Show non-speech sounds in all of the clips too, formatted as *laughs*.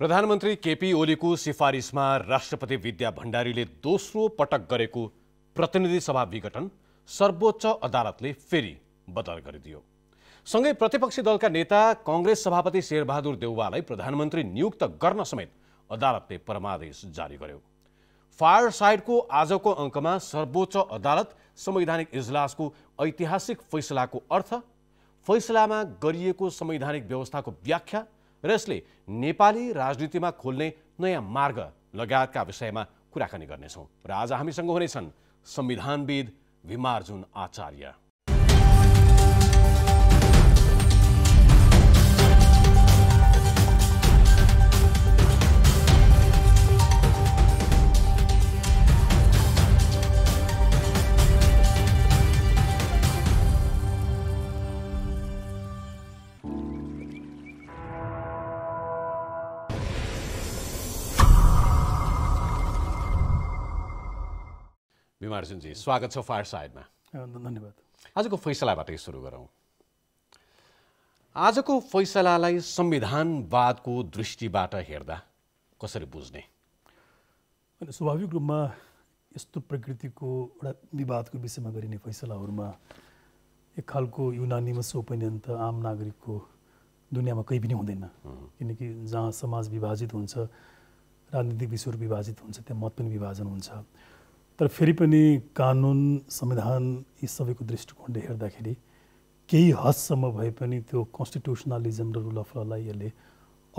प्रधानमन्त्री केपी ओलीको सिफारिसमा राष्ट्रपति विद्या भण्डारीले दोस्रो पटक गरेको प्रतिनिधि सभा विघटन सर्वोच्च अदालतले फेरि बदल गरिदियो सँगै प्रतिपक्षी दलका नेता कङ्ग्रेस सभापति शेरबहादुर देउवालाई प्रधानमन्त्री नियुक्त गर्न समेत अदालतले परमादेश जारी गर्यो फायर साइडको आजको अङ्कमा सर्वोच्च अदालत संवैधानिक इजलासको ऐतिहासिक फैसलाको अर्थ फैसलामा गरिएको संवैधानिक व्यवस्थाको व्याख्या र यसले नेपाली राजनीतिमा खोल्ने नयाँ मार्ग लगायतका विषयमा कुराकानी गर्नेछौँ र आज हामीसँग हुनेछन् संविधानविद भीमार्जुन आचार्य विमार्जुनजी स्वागत छ फायर साइडमा धन्यवाद आजको फैसलाबाटै सुरु गरौँ आजको फैसलालाई संविधानवादको दृष्टिबाट हेर्दा कसरी बुझ्ने स्वाभाविक रूपमा यस्तो प्रकृतिको एउटा विवादको विषयमा गरिने फैसलाहरूमा एक खालको युनानिमस ओपिनियन त आम नागरिकको दुनियाँमा कहीँ पनि हुँदैन किनकि जहाँ समाज विभाजित हुन्छ राजनीतिक विषयहरू विभाजित हुन्छ त्यहाँ मत पनि विभाजन हुन्छ तर फेरि पनि कानुन संविधान यी सबैको दृष्टिकोणले हेर्दाखेरि केही हदसम्म भए पनि त्यो कन्स्टिट्युसनलिजम र रुल अफ ललाई यसले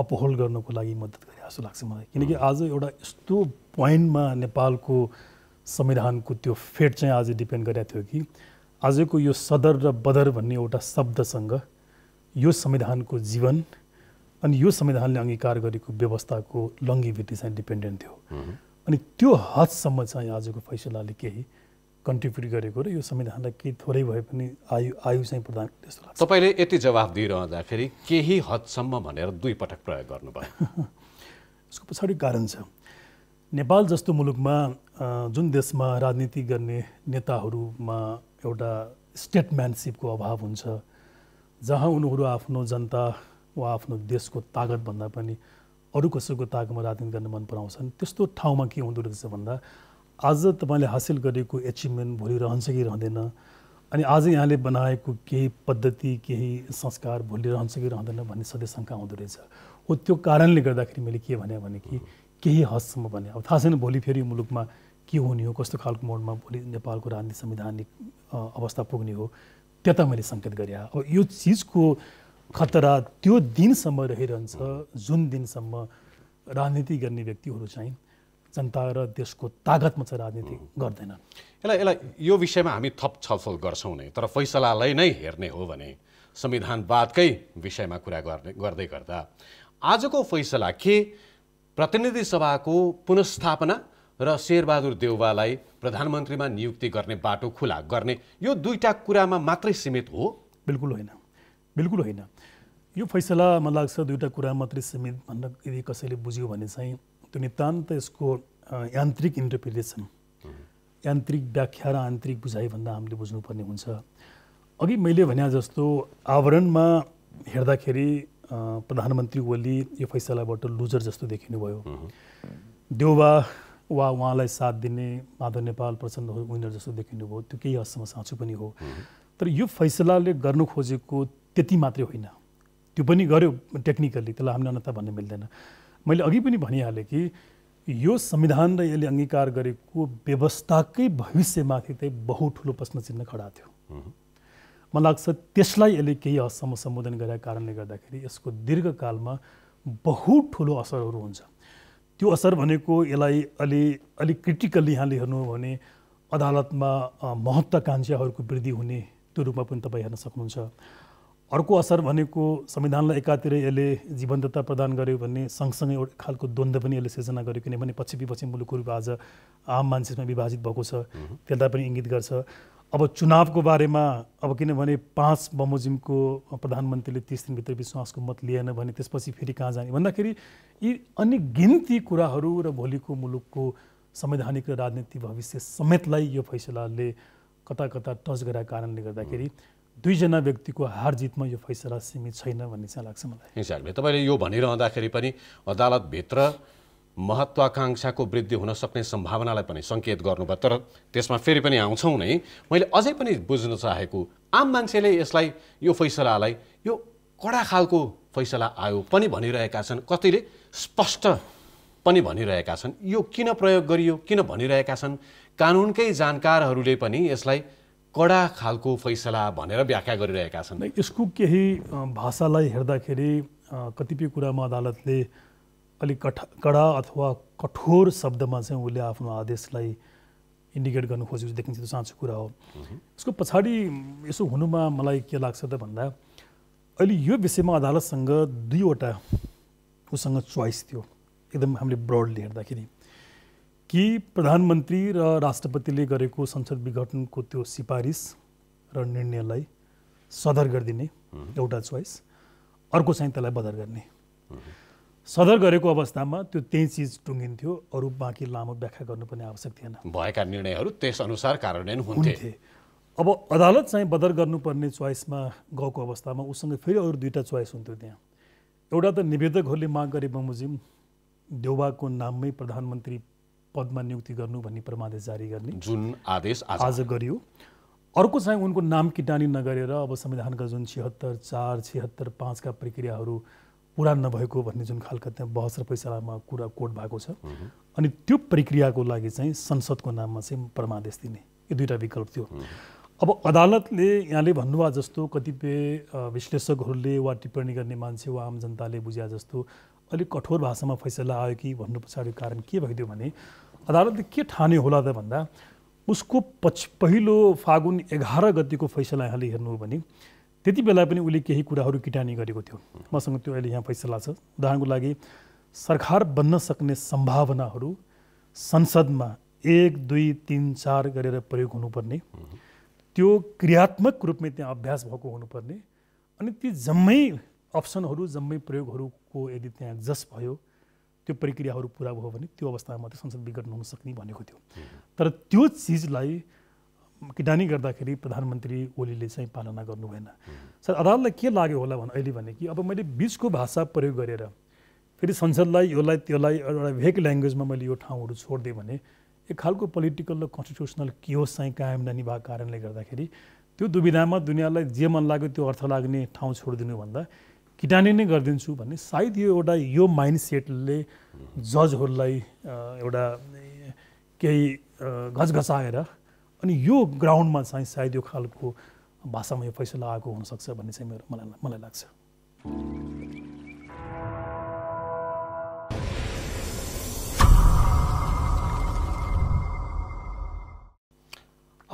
अपहोल्ड गर्नको लागि मद्दत गरे जस्तो लाग्छ मलाई किनकि आज एउटा यस्तो पोइन्टमा नेपालको संविधानको त्यो फेट चाहिँ आज डिपेन्ड गरेको थियो कि आजको यो सदर र बदर भन्ने एउटा शब्दसँग यो संविधानको जीवन अनि यो संविधानले अङ्गीकार गरेको व्यवस्थाको लङ्गिभिटी चाहिँ डिपेन्डेन्ट थियो अनि त्यो हदसम्म चाहिँ आजको फैसलाले केही कन्ट्रिब्युट गरेको र यो संविधानलाई केही थोरै भए पनि आयु आयु चाहिँ प्रदान त्यस्तो लाग्छ तपाईँले यति जवाब दिइरहँदाखेरि केही हदसम्म भनेर दुई पटक प्रयोग गर्नुभयो *laughs* यसको पछाडि कारण छ नेपाल जस्तो मुलुकमा जुन देशमा राजनीति गर्ने नेताहरूमा एउटा स्टेटम्यानसिपको अभाव हुन्छ जहाँ उनीहरू आफ्नो जनता वा आफ्नो देशको तागतभन्दा पनि अरू कसैको ताकमा राजनीति गर्न मन पराउँछन् त्यस्तो ठाउँमा के हुँदो रहेछ भन्दा आज तपाईँले हासिल गरेको एचिभमेन्ट भोलि रहन्छ कि रहँदैन अनि आज यहाँले बनाएको केही पद्धति केही संस्कार भोलि रहन्छ कि रहँदैन भन्ने सधैँ शङ्का हुँदो रहेछ हो त्यो कारणले गर्दाखेरि मैले के भने भने कि केही हदसम्म भने अब थाहा छैन भोलि फेरि मुलुकमा के हुने हो कस्तो खालको मोडमा भोलि नेपालको राजनीति संवैधानिक अवस्था पुग्ने हो त्यता मैले सङ्केत गरेँ अब यो चिजको खतरा त्यो दिनसम्म रहिरहन्छ जुन दिनसम्म राजनीति गर्ने व्यक्तिहरू चाहिँ जनता र देशको तागतमा चाहिँ राजनीति गर्दैन यसलाई यसलाई यो विषयमा हामी थप छलफल गर्छौँ नै तर फैसलालाई नै हेर्ने हो भने संविधानवादकै विषयमा कुरा गर्ने गर्दै गर्दा आजको फैसला के प्रतिनिधि सभाको पुनस्थापना र शेरबहादुर देउवालाई प्रधानमन्त्रीमा नियुक्ति गर्ने बाटो खुला गर्ने यो दुईवटा कुरामा मात्रै सीमित हो बिल्कुल होइन बिल्कुल होइन यो फैसला मलाई लाग्छ दुईवटा कुरा मात्रै सीमित भन्न यदि कसैले बुझ्यो भने चाहिँ त्यो नितान्त यसको यान्त्रिक इन्टरप्रिटेसन यान्त्रिक व्याख्या र आन्तरिक बुझाइभन्दा हामीले बुझ्नुपर्ने हुन्छ अघि मैले भने जस्तो आवरणमा हेर्दाखेरि प्रधानमन्त्री ओली यो फैसलाबाट लुजर जस्तो देखिनुभयो देउवा वा उहाँलाई साथ दिने माधव नेपाल प्रचण्ड विनर जस्तो देखिनुभयो त्यो केही हदसम्म साँचो पनि हो तर यो फैसलाले गर्नु खोजेको त्यति मात्रै होइन त्यो पनि गऱ्यो टेक्निकल्ली त्यसलाई हामी अन्यथा भन्न मिल्दैन मैले अघि पनि भनिहालेँ कि यो संविधान र यसले अङ्गीकार गरेको व्यवस्थाकै भविष्यमाथि चाहिँ बहु ठुलो प्रश्न चिन्ह खडा थियो मलाई लाग्छ त्यसलाई यसले केही हदसम्म सम्बोधन गरेको कारणले गर्दाखेरि यसको दीर्घकालमा बहुत ठुलो असरहरू हुन्छ त्यो असर भनेको यसलाई अलि अलिक क्रिटिकल्ली यहाँले हेर्नु हो भने अदालतमा महत्त्वकाङ्क्षाहरूको वृद्धि हुने त्यो रूपमा पनि तपाईँ हेर्न सक्नुहुन्छ अर्को असर भनेको संविधानलाई एकातिर यसले जीवन्तता प्रदान गर्यो भन्ने सँगसँगै एउटा खालको द्वन्द्व पनि यसले सिर्जना गर्यो किनभने पछि पछि मुलुकहरू आज आम मान्छेमा विभाजित भएको छ त्यसलाई पनि इङ्गित गर्छ अब चुनावको बारेमा अब किनभने पाँच बमोजिमको प्रधानमन्त्रीले तिस दिनभित्र विश्वासको मत लिएन भने त्यसपछि फेरि कहाँ जाने भन्दाखेरि यी अन्य गिन्ती कुराहरू र भोलिको मुलुकको संवैधानिक र राजनीतिक भविष्य समेतलाई यो फैसलाले कता कता टच गराएको कारणले गर्दाखेरि दुईजना व्यक्तिको हार जितमा यो फैसला सीमित छैन भन्ने चाहिँ लाग्छ मलाई एक्ज्याक्टली तपाईँले यो भनिरहँदाखेरि पनि अदालतभित्र महत्त्वाकाङ्क्षाको वृद्धि हुन सक्ने सम्भावनालाई पनि सङ्केत गर्नुभयो तर त्यसमा फेरि पनि आउँछौँ नै मैले अझै पनि बुझ्न चाहेको आम मान्छेले यसलाई यो फैसलालाई यो कडा खालको फैसला आयो पनि भनिरहेका छन् कतिले स्पष्ट पनि भनिरहेका छन् यो किन प्रयोग गरियो किन भनिरहेका छन् कानुनकै जानकारहरूले पनि यसलाई कडा खालको फैसला भनेर व्याख्या गरिरहेका छन् यसको केही भाषालाई हेर्दाखेरि कतिपय कुरामा अदालतले अलिक कठा कडा अथवा कठोर शब्दमा चाहिँ उसले आफ्नो आदेशलाई इन्डिकेट गर्नु खोजेको देखिन्छ त्यो साँचो कुरा हो यसको पछाडि यसो हुनुमा मलाई के लाग्छ त भन्दा अहिले यो विषयमा अदालतसँग दुईवटा उसँग चोइस थियो एकदम हामीले ब्रडली हेर्दाखेरि कि प्रधानमन्त्री र राष्ट्रपतिले गरेको संसद विघटनको त्यो सिफारिस र निर्णयलाई सदर गरिदिने एउटा चोइस अर्को चाहिँ त्यसलाई बदर गर्ने सदर गरेको अवस्थामा त्यो त्यही चिज टुङ्गिन्थ्यो अरू बाँकी लामो व्याख्या गर्नुपर्ने आवश्यक थिएन भएका निर्णयहरू त्यसअनुसार कार्यान्वयन हुन्थे अब अदालत चाहिँ बदर गर्नुपर्ने चोइसमा गएको अवस्थामा उसँग फेरि अरू दुईवटा चोइस हुन्थ्यो त्यहाँ एउटा त निवेदकहरूले माग गरे बमोजिम देउबाको नाममै प्रधानमन्त्री पदमा नियुक्ति गर्नु भन्ने परमादेश जारी गर्ने जुन आदेश आज गरियो अर्को चाहिँ उनको नाम किटानी नगरेर अब संविधानका जुन छिहत्तर चार छिहत्तर पाँचका प्रक्रियाहरू पुरा नभएको भन्ने जुन खालको त्यहाँ बहस र फैसलामा कुरा कोट भएको छ अनि त्यो प्रक्रियाको लागि चाहिँ संसदको नाममा चाहिँ परमादेश दिने यो दुईवटा विकल्प थियो अब अदालतले यहाँले भन्नुभयो जस्तो कतिपय विश्लेषकहरूले वा टिप्पणी गर्ने मान्छे वा आम जनताले बुझ्या जस्तो अलिक कठोर भाषामा फैसला आयो कि भन्नु पछाडि कारण के भइदियो भने अदालतले के ठाने होला त भन्दा उसको पछि पहिलो फागुन एघार गतिको फैसला यहाँले हेर्नु हो भने त्यति बेला पनि उसले केही कुराहरू किटानी गरेको थियो मसँग त्यो अहिले यहाँ फैसला छ उदाहरणको लागि सरकार बन्न सक्ने सम्भावनाहरू संसदमा एक दुई तिन चार गरेर प्रयोग हुनुपर्ने त्यो क्रियात्मक रूपमै त्यहाँ अभ्यास भएको हुनुपर्ने अनि ती जम्मै अप्सनहरू जम्मै प्रयोगहरूको यदि त्यहाँ जस भयो त्यो प्रक्रियाहरू पुरा भयो भने त्यो अवस्थामा मात्रै संसद विघटन हुन सक्ने भनेको थियो तर त्यो चिजलाई किडानी गर्दाखेरि प्रधानमन्त्री ओलीले चाहिँ पालना गर्नु भएन सर अदालतलाई के लाग्यो होला भने अहिले भने कि अब मैले बिचको भाषा प्रयोग गरेर फेरि संसदलाई यसलाई त्यसलाई एउटा भेक ल्याङ्ग्वेजमा मैले यो ठाउँहरू छोडिदिएँ भने एक खालको पोलिटिकल र कन्स्टिट्युसनल होस् चाहिँ कायम ननि भएको कारणले गर्दाखेरि त्यो दुविधामा दुनियाँलाई जे मन लाग्यो त्यो अर्थ लाग्ने ठाउँ छोडिदिनु भन्दा किटानी नै गरिदिन्छु भन्ने सायद यो एउटा यो माइन्ड सेटले जजहरूलाई एउटा केही घचघचाएर अनि यो ग्राउन्डमा चाहिँ सायद यो खालको भाषामा यो फैसला आएको हुनसक्छ भन्ने चाहिँ मेरो मलाई मलाई लाग्छ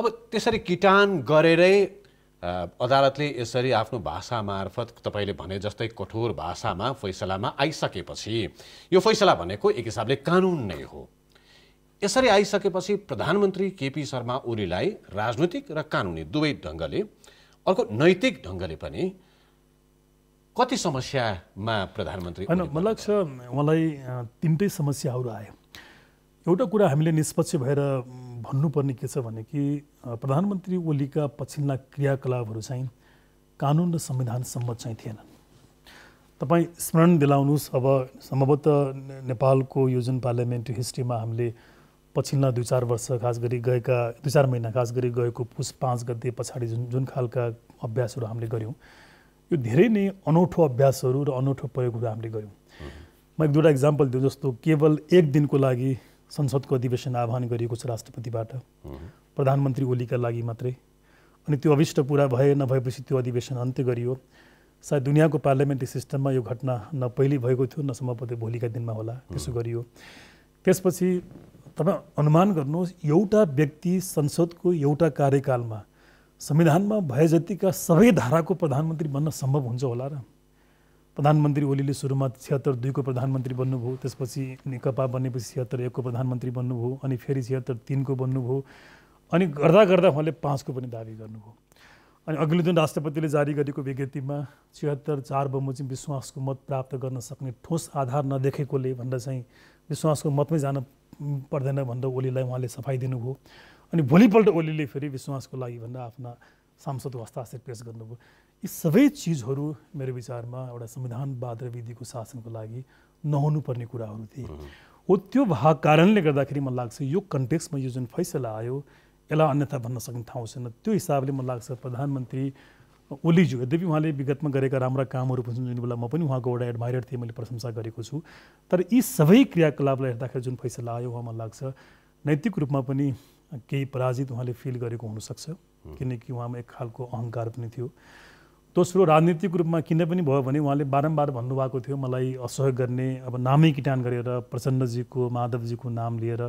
अब त्यसरी किटान गरेरै अदालतले यसरी आफ्नो भाषा मार्फत तपाईँले भने जस्तै कठोर भाषामा फैसलामा आइसकेपछि यो फैसला भनेको एक हिसाबले कानुन नै हो यसरी आइसकेपछि प्रधानमन्त्री केपी शर्मा ओलीलाई राजनैतिक र कानुनी दुवै ढङ्गले अर्को नैतिक ढङ्गले पनि कति समस्यामा प्रधानमन्त्री होइन मलाई लाग्छ उहाँलाई तिनटै समस्याहरू आयो एउटा कुरा हामीले निष्पक्ष भएर भन्नुपर्ने के छ भने कि प्रधानमन्त्री ओलीका पछिल्ला क्रियाकलापहरू चाहिँ कानुन र संविधान सम्मत चाहिँ थिएनन् तपाईँ स्मरण दिलाउनुहोस् अब सम्भवतः नेपालको यो जुन पार्लियामेन्ट्री हिस्ट्रीमा हामीले पछिल्ला दुई चार वर्ष खास गरी गएका दुई चार महिना खास गरी गएको पुस पाँच गते पछाडि जुन जुन खालका अभ्यासहरू हामीले गऱ्यौँ यो धेरै नै अनौठो अभ्यासहरू र अनौठो प्रयोगहरू हामीले गऱ्यौँ म एक दुईवटा इक्जाम्पल दिउँ जस्तो केवल एक दिनको लागि संसदको अधिवेशन आह्वान गरिएको छ राष्ट्रपतिबाट प्रधानमन्त्री ओलीका लागि मात्रै अनि त्यो अविष्ट पुरा भए नभएपछि त्यो अधिवेशन अन्त्य गरियो सायद दुनियाँको पार्लियामेन्ट्री सिस्टममा यो घटना न पहिले भएको थियो न सम्भवतः भोलिका दिनमा होला त्यसो गरियो त्यसपछि तपाईँ अनुमान गर्नुहोस् एउटा व्यक्ति संसदको एउटा कार्यकालमा संविधानमा भए जतिका सबै धाराको प्रधानमन्त्री बन्न सम्भव हुन्छ होला र प्रधानमन्त्री ओलीले सुरुमा छिहत्तर दुईको प्रधानमन्त्री बन्नुभयो त्यसपछि नेकपा बनेपछि छिहत्तर एकको प्रधानमन्त्री बन्नुभयो अनि फेरि छिहत्तर तिनको बन्नुभयो अनि गर्दा गर्दा उहाँले पाँचको पनि दावी गर्नुभयो अनि अघिल्लो दिन राष्ट्रपतिले जारी गरेको विज्ञप्तिमा छिहत्तर चार बमोजिम विश्वासको मत प्राप्त गर्न सक्ने ठोस आधार नदेखेकोले भनेर चाहिँ विश्वासको मतमै जान पर्दैन भनेर ओलीलाई उहाँले सफाइ दिनुभयो अनि भोलिपल्ट ओलीले फेरि विश्वासको लागि भनेर आफ्ना सांसदको हस्ताक्षर पेस गर्नुभयो यी सबै चिजहरू मेरो विचारमा एउटा संविधानवाद र विधिको शासनको लागि नहुनुपर्ने कुराहरू थिए हो त्यो भएको कारणले गर्दाखेरि मलाई लाग्छ यो कन्टेक्समा यो जुन फैसला आयो यसलाई अन्यथा भन्न सक्ने ठाउँ छैन त्यो हिसाबले मलाई लाग्छ प्रधानमन्त्री ओलीज्यू यद्यपि उहाँले विगतमा गरेका राम्रा कामहरू पनि जुन बेला म पनि उहाँको एउटा एडमायर थिएँ मैले प्रशंसा गरेको छु तर यी सबै क्रियाकलापलाई हेर्दाखेरि जुन फैसला आयो उहाँ मलाई लाग्छ नैतिक रूपमा पनि केही पराजित उहाँले फिल गरेको हुनसक्छ किनकि उहाँमा एक खालको अहङ्कार पनि थियो दोस्रो राजनीतिक रूपमा किन पनि भयो भने उहाँले बारम्बार भन्नुभएको थियो मलाई असहयोग गर्ने अब नामै किटान गरेर प्रचण्डजीको माधवजीको नाम लिएर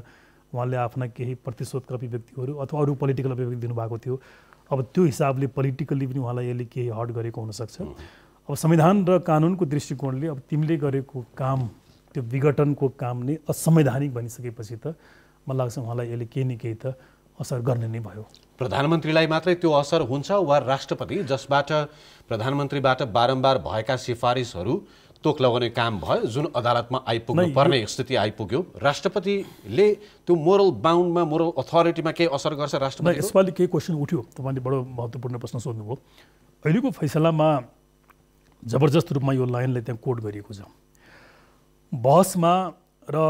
उहाँले आफ्ना केही प्रतिशोधका अभिव्यक्तिहरू अथवा अरू पोलिटिकल अभिव्यक्ति दिनुभएको थियो अब त्यो हिसाबले पोलिटिकल्ली पनि उहाँलाई यसले केही हट गरेको हुनसक्छ अब संविधान र कानुनको दृष्टिकोणले अब तिमीले गरेको काम त्यो विघटनको काम नै असंवैधानिक भनिसकेपछि त मलाई लाग्छ उहाँलाई यसले केही न केही त असर गर्ने नै भयो प्रधानमन्त्रीलाई मात्रै त्यो असर हुन्छ वा राष्ट्रपति जसबाट प्रधानमन्त्रीबाट बारम्बार भएका सिफारिसहरू तोक लगाउने काम भयो जुन अदालतमा आइपुग्नु पर्ने स्थिति आइपुग्यो राष्ट्रपतिले त्यो मोरल बााउन्डमा मोरल अथोरिटीमा केही असर गर्छ राष्ट्रपति यसपालि केही क्वेसन उठ्यो तपाईँले बडो महत्त्वपूर्ण प्रश्न सोध्नुभयो अहिलेको फैसलामा जबरजस्त रूपमा यो लाइनलाई त्यहाँ कोट गरिएको छ बहसमा र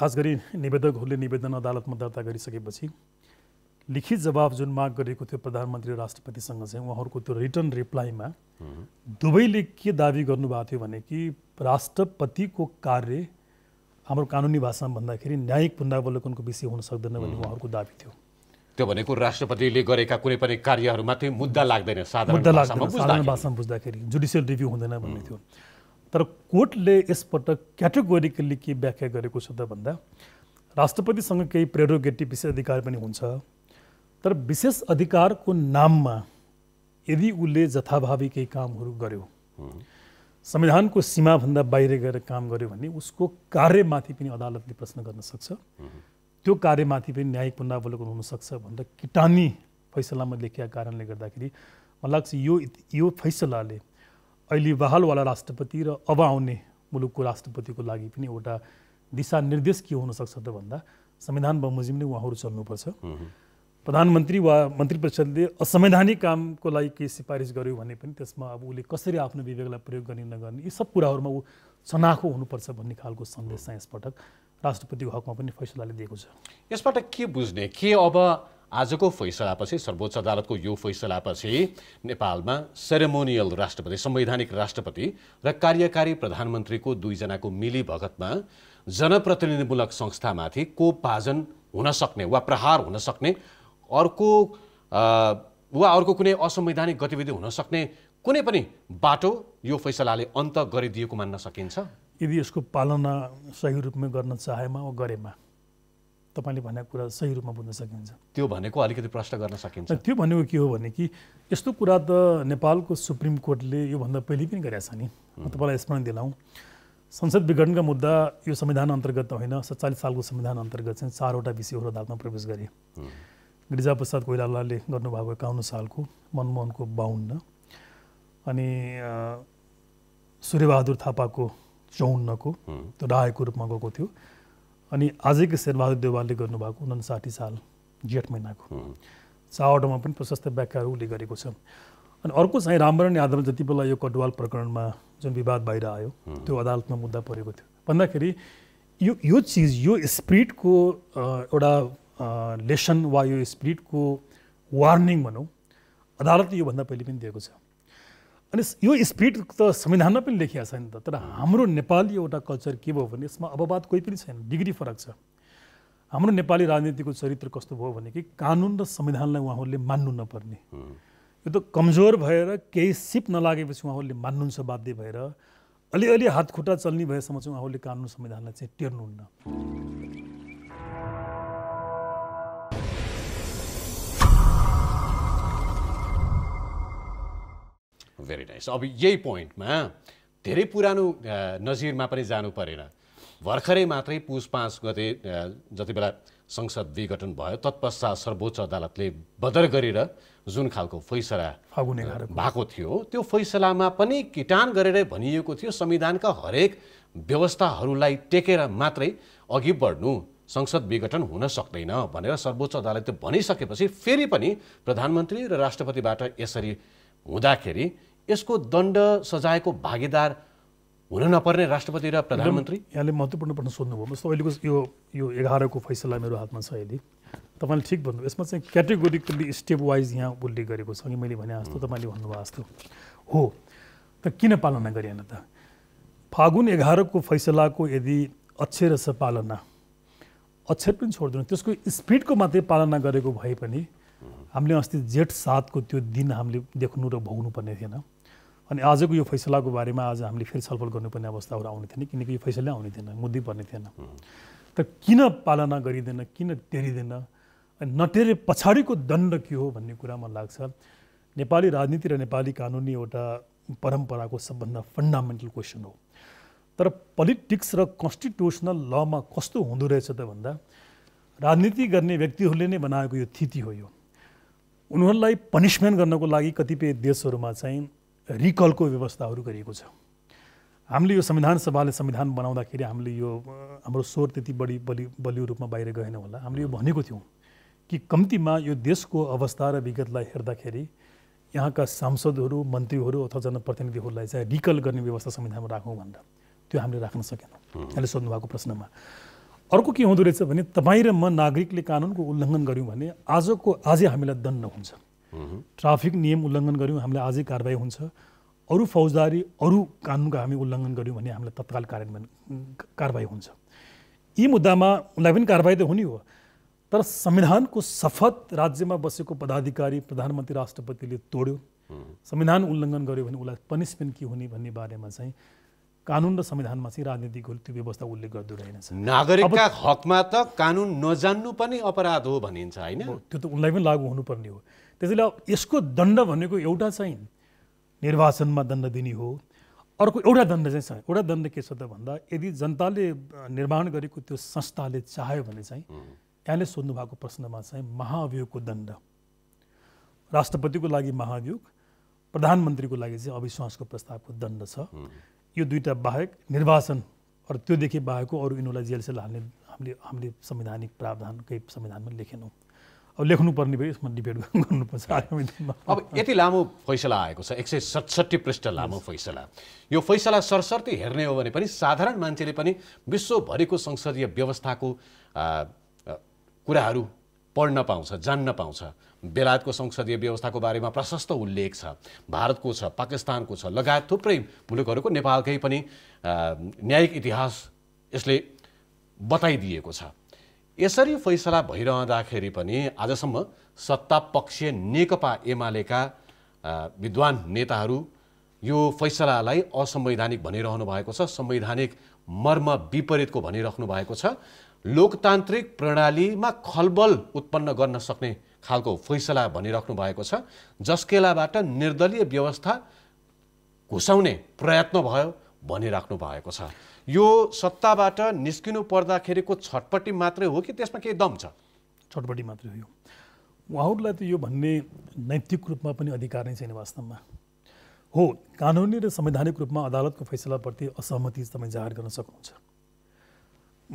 खास गरी निवेदकहरूले निवेदन अदालतमा दर्ता गरिसकेपछि लिखित जवाब जुन माग गरेको थियो प्रधानमन्त्री राष्ट्रपतिसँग चाहिँ उहाँहरूको त्यो रिटर्न रिप्लाईमा दुवैले के दावी गर्नुभएको थियो भने कि राष्ट्रपतिको कार्य हाम्रो कानुनी भाषामा भन्दाखेरि न्यायिक पुनरावलोकनको विषय हुन सक्दैन भन्ने उहाँहरूको दावी थियो त्यो भनेको राष्ट्रपतिले गरेका कुनै पनि कार्यहरूमा मुद्दा लाग्दैन साधारण भाषामा बुझ्दाखेरि जुडिसियल रिभ्यू हुँदैन भन्ने थियो तर कोर्टले यसपटक क्याटेगोरिकल्ली के व्याख्या गरेको छ त भन्दा राष्ट्रपतिसँग केही प्रेरोगेटिभ विशेष अधिकार पनि हुन्छ तर विशेष अधिकारको नाममा यदि उसले जथाभावी केही कामहरू गर्यो संविधानको सीमाभन्दा बाहिर गएर काम गर्यो भने उसको कार्यमाथि पनि अदालतले प्रश्न गर्न सक्छ त्यो कार्यमाथि पनि न्यायिक पुनरावलोकन हुनसक्छ भनेर किटानी फैसलामा लेखिया कारणले गर्दाखेरि मलाई लाग्छ यो यो फैसलाले अहिले बहालवाला राष्ट्रपति र अब आउने मुलुकको राष्ट्रपतिको लागि पनि एउटा दिशानिर्देश के हुनसक्छ त भन्दा संविधान बमोजिम नै उहाँहरू चल्नुपर्छ प्रधानमन्त्री वा मन्त्री परिषदले असंवैधानिक कामको लागि के सिफारिस गर्यो भने पनि त्यसमा अब उसले कसरी आफ्नो विवेकलाई प्रयोग गर्ने नगर्ने यी सब कुराहरूमा ऊ चनाखो हुनुपर्छ भन्ने खालको सन्देश चाहिँ यसपटक राष्ट्रपतिको हकमा पनि फैसलाले दिएको छ यसबाट के बुझ्ने के अब आजको फैसलापछि सर्वोच्च अदालतको यो फैसलापछि नेपालमा सेरेमोनियल राष्ट्रपति संवैधानिक राष्ट्रपति र कार्यकारी प्रधानमन्त्रीको दुईजनाको मिलीभगतमा जनप्रतिनिधिमूलक संस्थामाथि कोपाजन भाजन हुन सक्ने वा प्रहार हुन सक्ने अर्को वा अर्को कुनै असंवैधानिक गतिविधि हुन सक्ने कुनै पनि बाटो यो फैसलाले अन्त गरिदिएको मान्न सकिन्छ यदि यसको पालना सही रूपमा गर्न चाहेमा वा गरेमा तपाईँले भनेको कुरा सही रूपमा बुझ्न सकिन्छ त्यो भनेको अलिकति प्रश्न गर्न सकिन्छ त्यो भनेको के हो भने कि यस्तो कुरा त नेपालको सुप्रिम कोर्टले योभन्दा पहिले पनि गरेका छ नि म तपाईँलाई स्मरण दिलाउँ संसद विघटनका मुद्दा यो संविधान अन्तर्गत होइन सत्तालिस सालको संविधान अन्तर्गत चाहिँ चारवटा विषयहरू अदालतमा प्रवेश गरे गिरिजाप्रसाद कोइरालाले गर्नुभएको एकाउन्न सालको मनमोहनको बाहुन्न अनि सूर्यबहादुर थापाको चौन्नको त्यो रायको रूपमा गएको थियो अनि आजकै शेरबहादुर देवालले गर्नुभएको उनासाठी साल जेठ महिनाको चारवटामा पनि प्रशस्त व्याख्याहरू उसले गरेको छ अनि अर्को चाहिँ रामवरण यादव जति बेला यो कटवाल प्रकरणमा जुन विवाद बाहिर आयो त्यो अदालतमा मुद्दा परेको थियो भन्दाखेरि यो यो चिज यो स्प्रिटको एउटा लेसन वा यो स्पिरिटको वार्निङ भनौँ अदालतले योभन्दा पहिले पनि दिएको छ अनि यो स्पिरिट त संविधानमा पनि लेखिया छ नि त तर हाम्रो नेपाली एउटा कल्चर के भयो भने यसमा अपवाद कोही पनि छैन डिग्री फरक छ हाम्रो नेपाली राजनीतिको चरित्र कस्तो भयो भने कि कानुन र संविधानलाई उहाँहरूले मान्नु नपर्ने यो त कमजोर भएर केही सिप नलागेपछि उहाँहरूले मान्नुहुन्छ बाध्य भएर अलिअलि हातखुट्टा चल्ने भएसम्म चाहिँ उहाँहरूले कानुन संविधानलाई चाहिँ टेर्नुहुन्न भेरी नाइस अब यही पोइन्टमा धेरै पुरानो नजिरमा पनि जानु परेन भर्खरै मात्रै पुस पाँच गते जति बेला संसद विघटन भयो तत्पश्चात सर्वोच्च अदालतले बदर गरेर जुन खालको फैसला भएको थियो त्यो फैसलामा पनि किटान गरेर भनिएको थियो संविधानका हरेक व्यवस्थाहरूलाई टेकेर मात्रै अघि बढ्नु संसद विघटन हुन सक्दैन भनेर सर्वोच्च अदालतले भनिसकेपछि फेरि पनि प्रधानमन्त्री र राष्ट्रपतिबाट यसरी हुँदाखेरि यसको दण्ड सजायको भागीदार हुन नपर्ने राष्ट्रपति र प्रधानमन्त्री यहाँले महत्त्वपूर्ण प्रश्न सोध्नुभयो जस्तो अहिलेको यो यो एघारको फैसला मेरो हातमा छ अहिले तपाईँले ठिक भन्नु यसमा चाहिँ क्याटेगोरिकली स्टेप वाइज यहाँ उल्लेख गरेको छ कि मैले भने जस्तो तपाईँले भन्नुभयो जस्तो हो त किन पालना गरिएन त फागुन एघारको फैसलाको यदि अक्षर छ पालना अक्षर पनि छोडिदिनु त्यसको स्पिडको मात्रै पालना गरेको भए पनि हामीले अस्ति जेठ सातको त्यो दिन हामीले देख्नु र भोग्नु पर्ने थिएन अनि आजको यो फैसलाको बारेमा आज हामीले फेरि छलफल गर्नुपर्ने अवस्थाहरू आउने थिएन किनकि यो फैसला आउने थिएन मुद्दै पर्ने थिएन तर किन पालना गरिँदैन किन टेरिँदैन अनि नटेरे पछाडिको दण्ड के हो भन्ने कुरा मलाई लाग्छ नेपाली राजनीति र नेपाली कानुनी एउटा परम्पराको सबभन्दा फन्डामेन्टल क्वेसन हो तर पोलिटिक्स र कन्स्टिट्युसनल लमा कस्तो हुँदो रहेछ त भन्दा राजनीति गर्ने व्यक्तिहरूले नै बनाएको यो थिति हो यो उनीहरूलाई पनिसमेन्ट गर्नको लागि कतिपय देशहरूमा चाहिँ रिकलको व्यवस्थाहरू गरिएको छ हामीले यो संविधान सभाले संविधान बनाउँदाखेरि हामीले यो हाम्रो स्वर त्यति बढी बलि बलियो रूपमा बाहिर गएन होला हामीले यो भनेको थियौँ कि कम्तीमा यो देशको अवस्था र विगतलाई हेर्दाखेरि यहाँका सांसदहरू मन्त्रीहरू अथवा जनप्रतिनिधिहरूलाई चाहिँ रिकल गर्ने व्यवस्था संविधानमा राखौँ भनेर त्यो हामीले राख्न सकेनौँ यहाँले सोध्नुभएको प्रश्नमा अर्को के हुँदो रहेछ भने तपाईँ र म नागरिकले कानुनको उल्लङ्घन गऱ्यौँ भने आजको आजै हामीलाई दण्ड हुन्छ ट्राफिक नियम उल्लङ्घन गऱ्यौँ हामीलाई आजै कारवाही हुन्छ अरू फौजदारी अरू कानुनको हामी उल्लङ्घन गऱ्यौँ भने हामीलाई तत्काल कार्यान्वयन कारवाही हुन्छ यी मुद्दामा उनलाई पनि कारवाही त हुने हो तर संविधानको शपथ राज्यमा बसेको पदाधिकारी प्रधानमन्त्री राष्ट्रपतिले तोड्यो संविधान उल्लङ्घन गर्यो भने उसलाई पनिसमेन्ट के हुने भन्ने बारेमा चाहिँ कानुन र संविधानमा चाहिँ राजनीतिक त्यो व्यवस्था उल्लेख गर्दो रहेनछ नागरिकका हकमा त कानुन नजान्नु पनि अपराध हो भनिन्छ होइन त्यो त उनलाई पनि लागू हुनुपर्ने हो त्यसैले अब यसको दण्ड भनेको एउटा चाहिँ निर्वाचनमा दण्ड दिने हो अर्को एउटा दण्ड चाहिँ छ एउटा दण्ड के छ त भन्दा यदि जनताले निर्माण गरेको त्यो संस्थाले चाह्यो भने चाहिँ यहाँले सोध्नु भएको प्रश्नमा चाहिँ महाअभियोगको दण्ड राष्ट्रपतिको लागि महाभियोग प्रधानमन्त्रीको लागि चाहिँ अविश्वासको प्रस्तावको दण्ड छ यो दुईवटा बाहेक निर्वाचन अरू त्योदेखि बाहेक अरू यिनीहरूलाई जेलसेल हाल्ने हामीले हामीले संवैधानिक प्रावधान केही संविधानमा लेखेनौँ अब लेख्नुपर्ने भयो यसमा डिबेट गर्नुपर्छ आगामी दिनमा अब यति लामो फैसला आएको छ एक सय सतसट्ठी पृष्ठ लामो फैसला यो फैसला सरसर्ती हेर्ने हो भने पनि साधारण मान्छेले पनि विश्वभरिको संसदीय व्यवस्थाको कुराहरू पढ्न पाउँछ जान्न पाउँछ बेलायतको संसदीय व्यवस्थाको बारेमा प्रशस्त उल्लेख छ भारतको छ पाकिस्तानको छ लगायत थुप्रै मुलुकहरूको नेपालकै पनि न्यायिक इतिहास यसले बताइदिएको छ यसरी फैसला भइरहँदाखेरि पनि आजसम्म सत्तापक्षीय नेकपा एमालेका विद्वान नेताहरू यो फैसलालाई असंवैधानिक भनिरहनु भएको छ संवैधानिक मर्म विपरीतको भनिराख्नु भएको छ लोकतान्त्रिक प्रणालीमा खलबल उत्पन्न गर्न सक्ने खालको फैसला भनिराख्नु भएको छ जसकेलाबाट निर्दलीय व्यवस्था घुसाउने प्रयत्न भयो भनिराख्नु भएको छ यो सत्ताबाट निस्किनु पर्दाखेरिको छटपट्टि मात्रै हो कि त्यसमा केही दम छ छटपट्टि मात्रै हो यो उहाँहरूलाई त यो भन्ने नैतिक रूपमा पनि अधिकार नै छैन वास्तवमा हो कानुनी र संवैधानिक रूपमा अदालतको फैसलाप्रति असहमति तपाईँ जाहेर गर्न सक्नुहुन्छ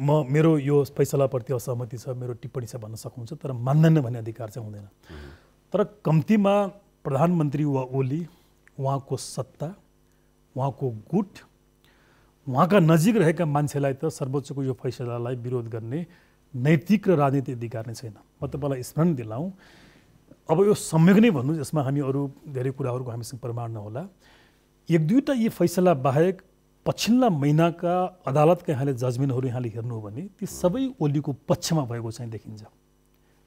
म मेरो यो फैसलाप्रति असहमति छ मेरो टिप्पणी छ भन्न सक्नुहुन्छ तर मान्दैन भन्ने अधिकार चाहिँ हुँदैन तर कम्तीमा प्रधानमन्त्री वा ओली उहाँको सत्ता उहाँको गुट उहाँका नजिक रहेका मान्छेलाई त सर्वोच्चको यो फैसलालाई विरोध गर्ने नैतिक र राजनीतिक अधिकार नै छैन म तपाईँलाई स्मरण दिलाउँ अब यो सम्यक नै भन्नु यसमा हामी अरू धेरै कुराहरूको हामीसँग प्रमाण नहोला एक दुईवटा यी फैसला बाहेक पछिल्ला महिनाका अदालतका यहाँले जजमेन्टहरू यहाँले हेर्नु हो भने ती सबै ओलीको पक्षमा भएको चाहिँ देखिन्छ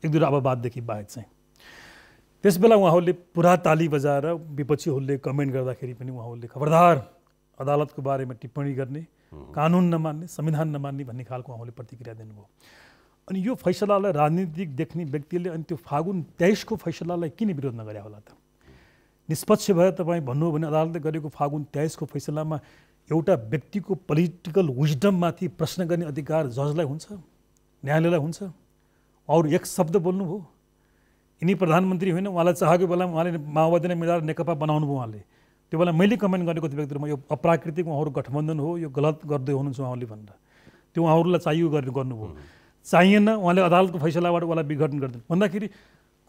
एक दुईवटा अपवाददेखि बाहेक चाहिँ त्यसबेला उहाँहरूले पुरा ताली बजाएर विपक्षीहरूले कमेन्ट गर्दाखेरि पनि उहाँहरूले खबरदार अदालतको बारेमा टिप्पणी गर्ने कानुन नमान्ने संविधान नमान्ने भन्ने खालको उहाँले प्रतिक्रिया दिनुभयो अनि यो फैसलालाई राजनीतिक देख्ने व्यक्तिले अनि त्यो फागुन तेइसको फैसलालाई किन विरोध नगरे होला त निष्पक्ष भएर तपाईँ भन्नु भने अदालतले गरेको फागुन तेइसको फैसलामा एउटा व्यक्तिको पोलिटिकल विजडममाथि प्रश्न गर्ने अधिकार जजलाई हुन्छ न्यायालयलाई हुन्छ अरू एक शब्द बोल्नुभयो यिनी प्रधानमन्त्री होइन उहाँलाई चाहेको बेलामा उहाँले माओवादीलाई मिलाएर नेकपा भयो उहाँले त्यो बेला मैले कमेन्ट गरेको त्यो म यो अप्राकृतिक उहाँहरू गठबन्धन हो यो गलत गर्दै हुनुहुन्छ उहाँहरूले भनेर त्यो उहाँहरूलाई चाहियो गरेर गर्नुभयो चाहिएन उहाँले अदालतको फैसलाबाट उहाँलाई विघटन गरिदिनु भन्दाखेरि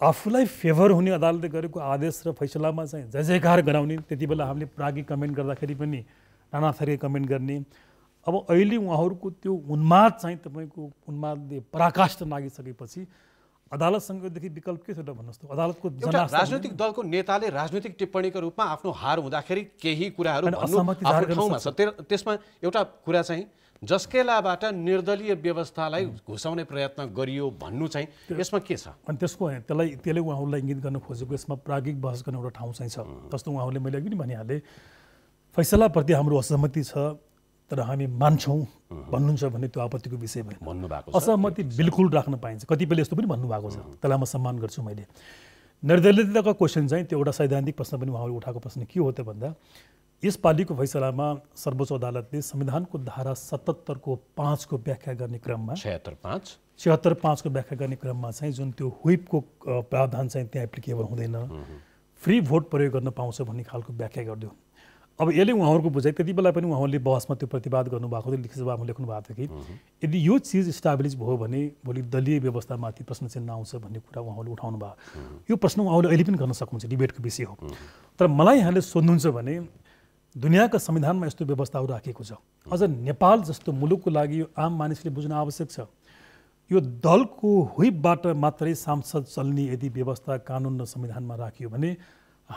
आफूलाई फेभर हुने अदालतले गरेको आदेश र फैसलामा चाहिँ जय जयकार गराउने त्यति बेला हामीले प्रागिक कमेन्ट गर्दाखेरि पनि नाना थरी कमेन्ट गर्ने अब अहिले उहाँहरूको त्यो उन्माद चाहिँ तपाईँको उन्मादले पराकाष्ठ नागिसकेपछि अदालतसँगदेखि विकल्प के थियो त भन्नुहोस् त अदालतको राजनैतिक दलको नेताले राजनैतिक टिप्पणीको रूपमा आफ्नो हार हुँदाखेरि केही कुराहरू ठाउँमा छ त्यसमा एउटा कुरा चाहिँ जस्केलाबाट निर्दलीय व्यवस्थालाई घुसाउने प्रयत्न गरियो भन्नु चाहिँ यसमा के छ अनि त्यसको त्यसलाई त्यसले उहाँहरूलाई इङ्गित गर्न खोजेको यसमा प्रागिक बहस गर्ने एउटा ठाउँ चाहिँ छ जस्तो उहाँहरूले मैले अघि पनि भनिहालेँ फैसलाप्रति हाम्रो असहमति छ तर हामी मान्छौँ भन्नुहुन्छ भने त्यो आपत्तिको विषय भएन असहमति बिल्कुल राख्न पाइन्छ कतिपयले यस्तो पनि भन्नुभएको छ त्यसलाई म सम्मान गर्छु मैले निर्दलीयताको क्वेसन चाहिँ त्यो एउटा सैद्धान्तिक प्रश्न पनि उहाँले उठाएको प्रश्न के हो त भन्दा यसपालिको फैसलामा सर्वोच्च अदालतले संविधानको धारा सतहत्तरको पाँचको व्याख्या गर्ने क्रममा छत्तर पाँच छिहत्तर पाँचको व्याख्या गर्ने क्रममा चाहिँ जुन त्यो हुइपको प्रावधान चाहिँ त्यहाँ एप्लिकेबल हुँदैन फ्री भोट प्रयोग गर्न पाउँछ भन्ने खालको व्याख्या गरिदियो अब यसले उहाँहरूको बुझाइ त्यति बेला पनि उहाँहरूले बहसमा त्यो प्रतिवाद गर्नुभएको थियो लिखित बाबु लेख्नु भएको थियो कि यदि यो चिज इस्टाब्लिस भयो भने भोलि दलीय व्यवस्थामाथि प्रश्न चिन्ह आउँछ भन्ने कुरा उहाँहरूले उठाउनु भयो यो प्रश्न उहाँहरूले अहिले पनि गर्न सक्नुहुन्छ डिबेटको विषय हो तर मलाई यहाँले सोध्नुहुन्छ भने दुनियाँका संविधानमा यस्तो व्यवस्थाहरू राखिएको छ अझ नेपाल जस्तो मुलुकको लागि यो आम मानिसले बुझ्न आवश्यक छ यो दलको हुइपबाट मात्रै सांसद चल्ने यदि व्यवस्था कानुन र संविधानमा राखियो भने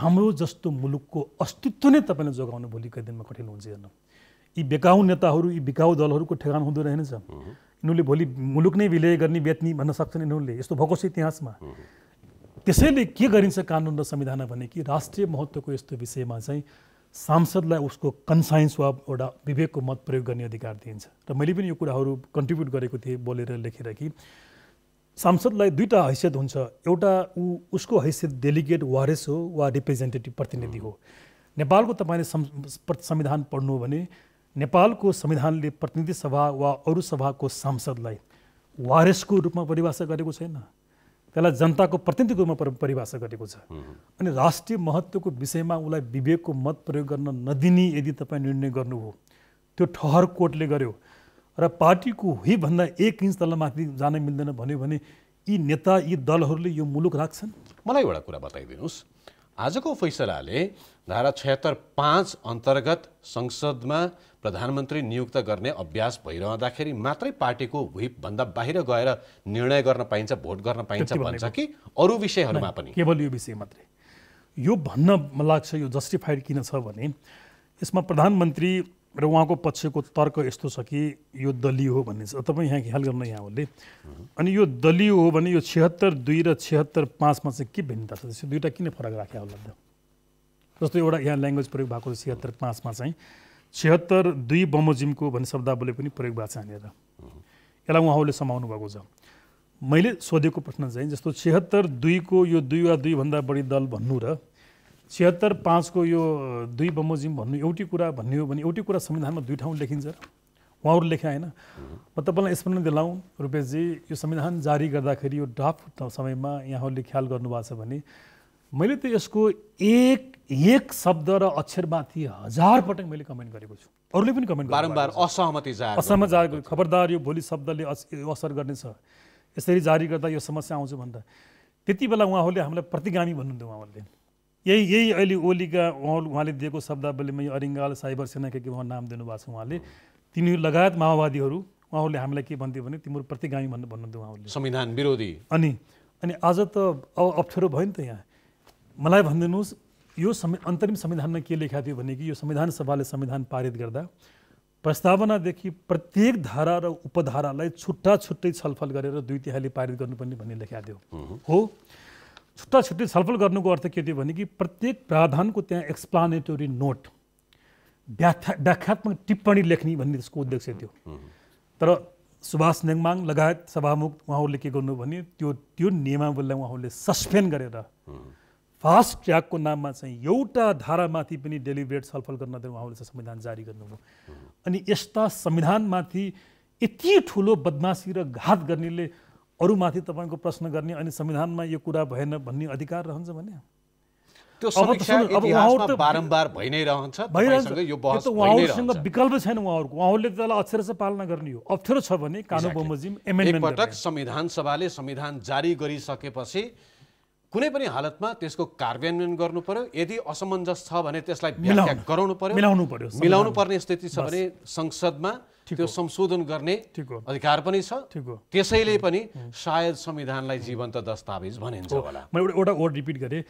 हाम्रो जस्तो मुलुकको अस्तित्व नै तपाईँले जोगाउनु भोलिको दिनमा कठिन हुन्छ हेर्नु यी बेकाउ नेताहरू यी बिकाउ दलहरूको ठेगान हुँदो रहेनछ यिनीहरूले भोलि मुलुक नै विलय गर्ने बेच्ने भन्न सक्छन् यिनीहरूले यस्तो भएको छ इतिहासमा त्यसैले के गरिन्छ कानुन र संविधान भने कि राष्ट्रिय महत्त्वको यस्तो विषयमा चाहिँ सांसदलाई उसको कन्साइन्स वा एउटा विवेकको मत प्रयोग गर्ने अधिकार दिइन्छ र मैले पनि यो कुराहरू कन्ट्रिब्युट गरेको थिएँ बोलेर लेखेर कि सांसदलाई दुईवटा हैसियत हुन्छ एउटा ऊ उसको हैसियत डेलिगेट वारेस हो वा रिप्रेजेन्टेटिभ प्रतिनिधि हो नेपालको तपाईँले संविधान पढ्नु भने नेपालको संविधानले प्रतिनिधि सभा वा अरू सभाको सांसदलाई वारेसको रूपमा परिभाषा गरेको छैन त्यसलाई जनताको प्रतिनिधिको रूपमा परिभाषा गरेको छ अनि राष्ट्रिय महत्त्वको विषयमा उसलाई विवेकको मत प्रयोग गर्न नदिने यदि तपाईँ निर्णय गर्नु हो त्यो ठहर कोर्टले गर्यो र पार्टीको भन्दा एक इन्च तल माथि जान मिल्दैन भन्यो भने यी नेता यी दलहरूले यो मुलुक राख्छन् मलाई एउटा कुरा बताइदिनुहोस् आजको फैसलाले धारा छयत्तर पाँच अन्तर्गत संसदमा प्रधानमन्त्री नियुक्त गर्ने अभ्यास भइरहँदाखेरि मात्रै पार्टीको हुपभन्दा बाहिर गएर निर्णय गर्न पाइन्छ भोट गर्न पाइन्छ भन्छ कि अरू विषयहरूमा पनि केवल यो विषय मात्रै यो भन्न लाग्छ यो जस्टिफाइड किन छ भने यसमा प्रधानमन्त्री र उहाँको पक्षको तर्क यस्तो छ कि यो दलीय हो भन्ने छ तपाईँ यहाँ ख्याल गर्नु यहाँहरूले अनि यो दलीय हो भने यो छिहत्तर दुई र छिहत्तर पाँचमा चाहिँ के भिन्नता छ त्यसो दुईवटा किन फरक राख्यो होला त जस्तो एउटा यहाँ ल्याङ्ग्वेज प्रयोग भएको छ छिहत्तर पाँचमा चाहिँ छिहत्तर दुई बमोजिमको भन्ने शब्दावली पनि प्रयोग भएको छ यहाँनिर यसलाई उहाँहरूले समाउनु भएको छ मैले सोधेको प्रश्न चाहिँ जस्तो छिहत्तर दुईको यो दुई वा दुईभन्दा बढी दल भन्नु र छिहत्तर पाँचको यो दुई बमोजिम भन्नु एउटै कुरा भन्ने हो भने एउटै कुरा संविधानमा दुई ठाउँ लेखिन्छ उहाँहरू लेखे होइन म तपाईँलाई स्मरण दिलाउँ रूपेशजी यो संविधान जारी गर्दाखेरि यो ड्राफ्ट समयमा यहाँहरूले ख्याल गर्नुभएको छ भने मैले त यसको एक एक शब्द र अक्षरमाथि हजार पटक मैले कमेन्ट गरेको छु अरूले पनि कमेन्ट बारम्बार असहमति असहमत जारी खबरदार यो भोलि शब्दले असर गर्नेछ यसरी जारी गर्दा यो समस्या आउँछ भन्दा त्यति बेला उहाँहरूले हामीलाई प्रतिगामी भन्नुहुन्थ्यो उहाँहरूले यही यही अहिले ओलीका उहाँ उहाँले दिएको शब्दावलीमा यो अरिङ्गाल साइबर सेनाका के उहाँ नाम दिनुभएको छ उहाँले तिनीहरू लगायत माओवादीहरू उहाँहरूले हामीलाई के भन्थ्यो भने तिम्रो प्रतिगामी भन्नु भन्नुहुन्थ्यो उहाँहरूले संविधान विरोधी अनि अनि आज त अब अप्ठ्यारो भयो नि त यहाँ मलाई भनिदिनुहोस् यो संवि अन्तरिम संविधानमा के लेखा थियो भने कि यो संविधान सभाले संविधान पारित गर्दा प्रस्तावनादेखि प्रत्येक धारा र उपधारालाई छुट्टा छुट्टै छलफल गरेर दुई तिहाईले पारित गर्नुपर्ने भन्ने लेखा थियो हो छुट्टा छुट्टी छलफल गर्नुको अर्थ के थियो भने कि प्रत्येक प्रावधानको त्यहाँ एक्सप्लानेटोरी नोट व्याख्या व्याख्यात्मक टिप्पणी लेख्ने भन्ने त्यसको उद्देश्य थियो तर सुभाष नेङमाङ लगायत सभामुख उहाँहरूले के गर्नु भने त्यो त्यो नियमावलीलाई उहाँहरूले सस्पेन्ड गरेर फास्ट ट्र्याकको नाममा चाहिँ एउटा धारामाथि पनि डेलिभरेट छलफल गर्न त उहाँहरूले संविधान जारी गर्नुभयो अनि यस्ता संविधानमाथि यति ठुलो बदमासी र घात गर्नेले अरूमाथि तपाईँको प्रश्न गर्ने अनि संविधानमा यो कुरा भएन भन्ने अधिकार रहन्छ भने त्यो अब बारम्बार भइ नै रहन्छ उहाँहरूसँग विकल्प छैन उहाँहरूको उहाँहरूले त्यसलाई अक्षर चाहिँ पालना गर्ने हो अप्ठ्यारो छ भने कानु बमोजिम एमेन्डमेन्ट संविधान सभाले संविधान जारी गरिसकेपछि कुनै पनि हालतमा त्यसको कार्यान्वयन गर्नु पर्यो यदि असमञ्जस छ भने त्यसलाई व्याख्या गराउनु पर्यो मिलाउनु पर्यो मिलाउनु पर्ने स्थिति छ भने संसदमा त्यो संशोधन गर्ने अधिकार पनि छ त्यसैले पनि सायद संविधानलाई जीवन्त दस्तावेज भनिन्छ होला म एउटा एउटा वर्ड रिपिट गरेँ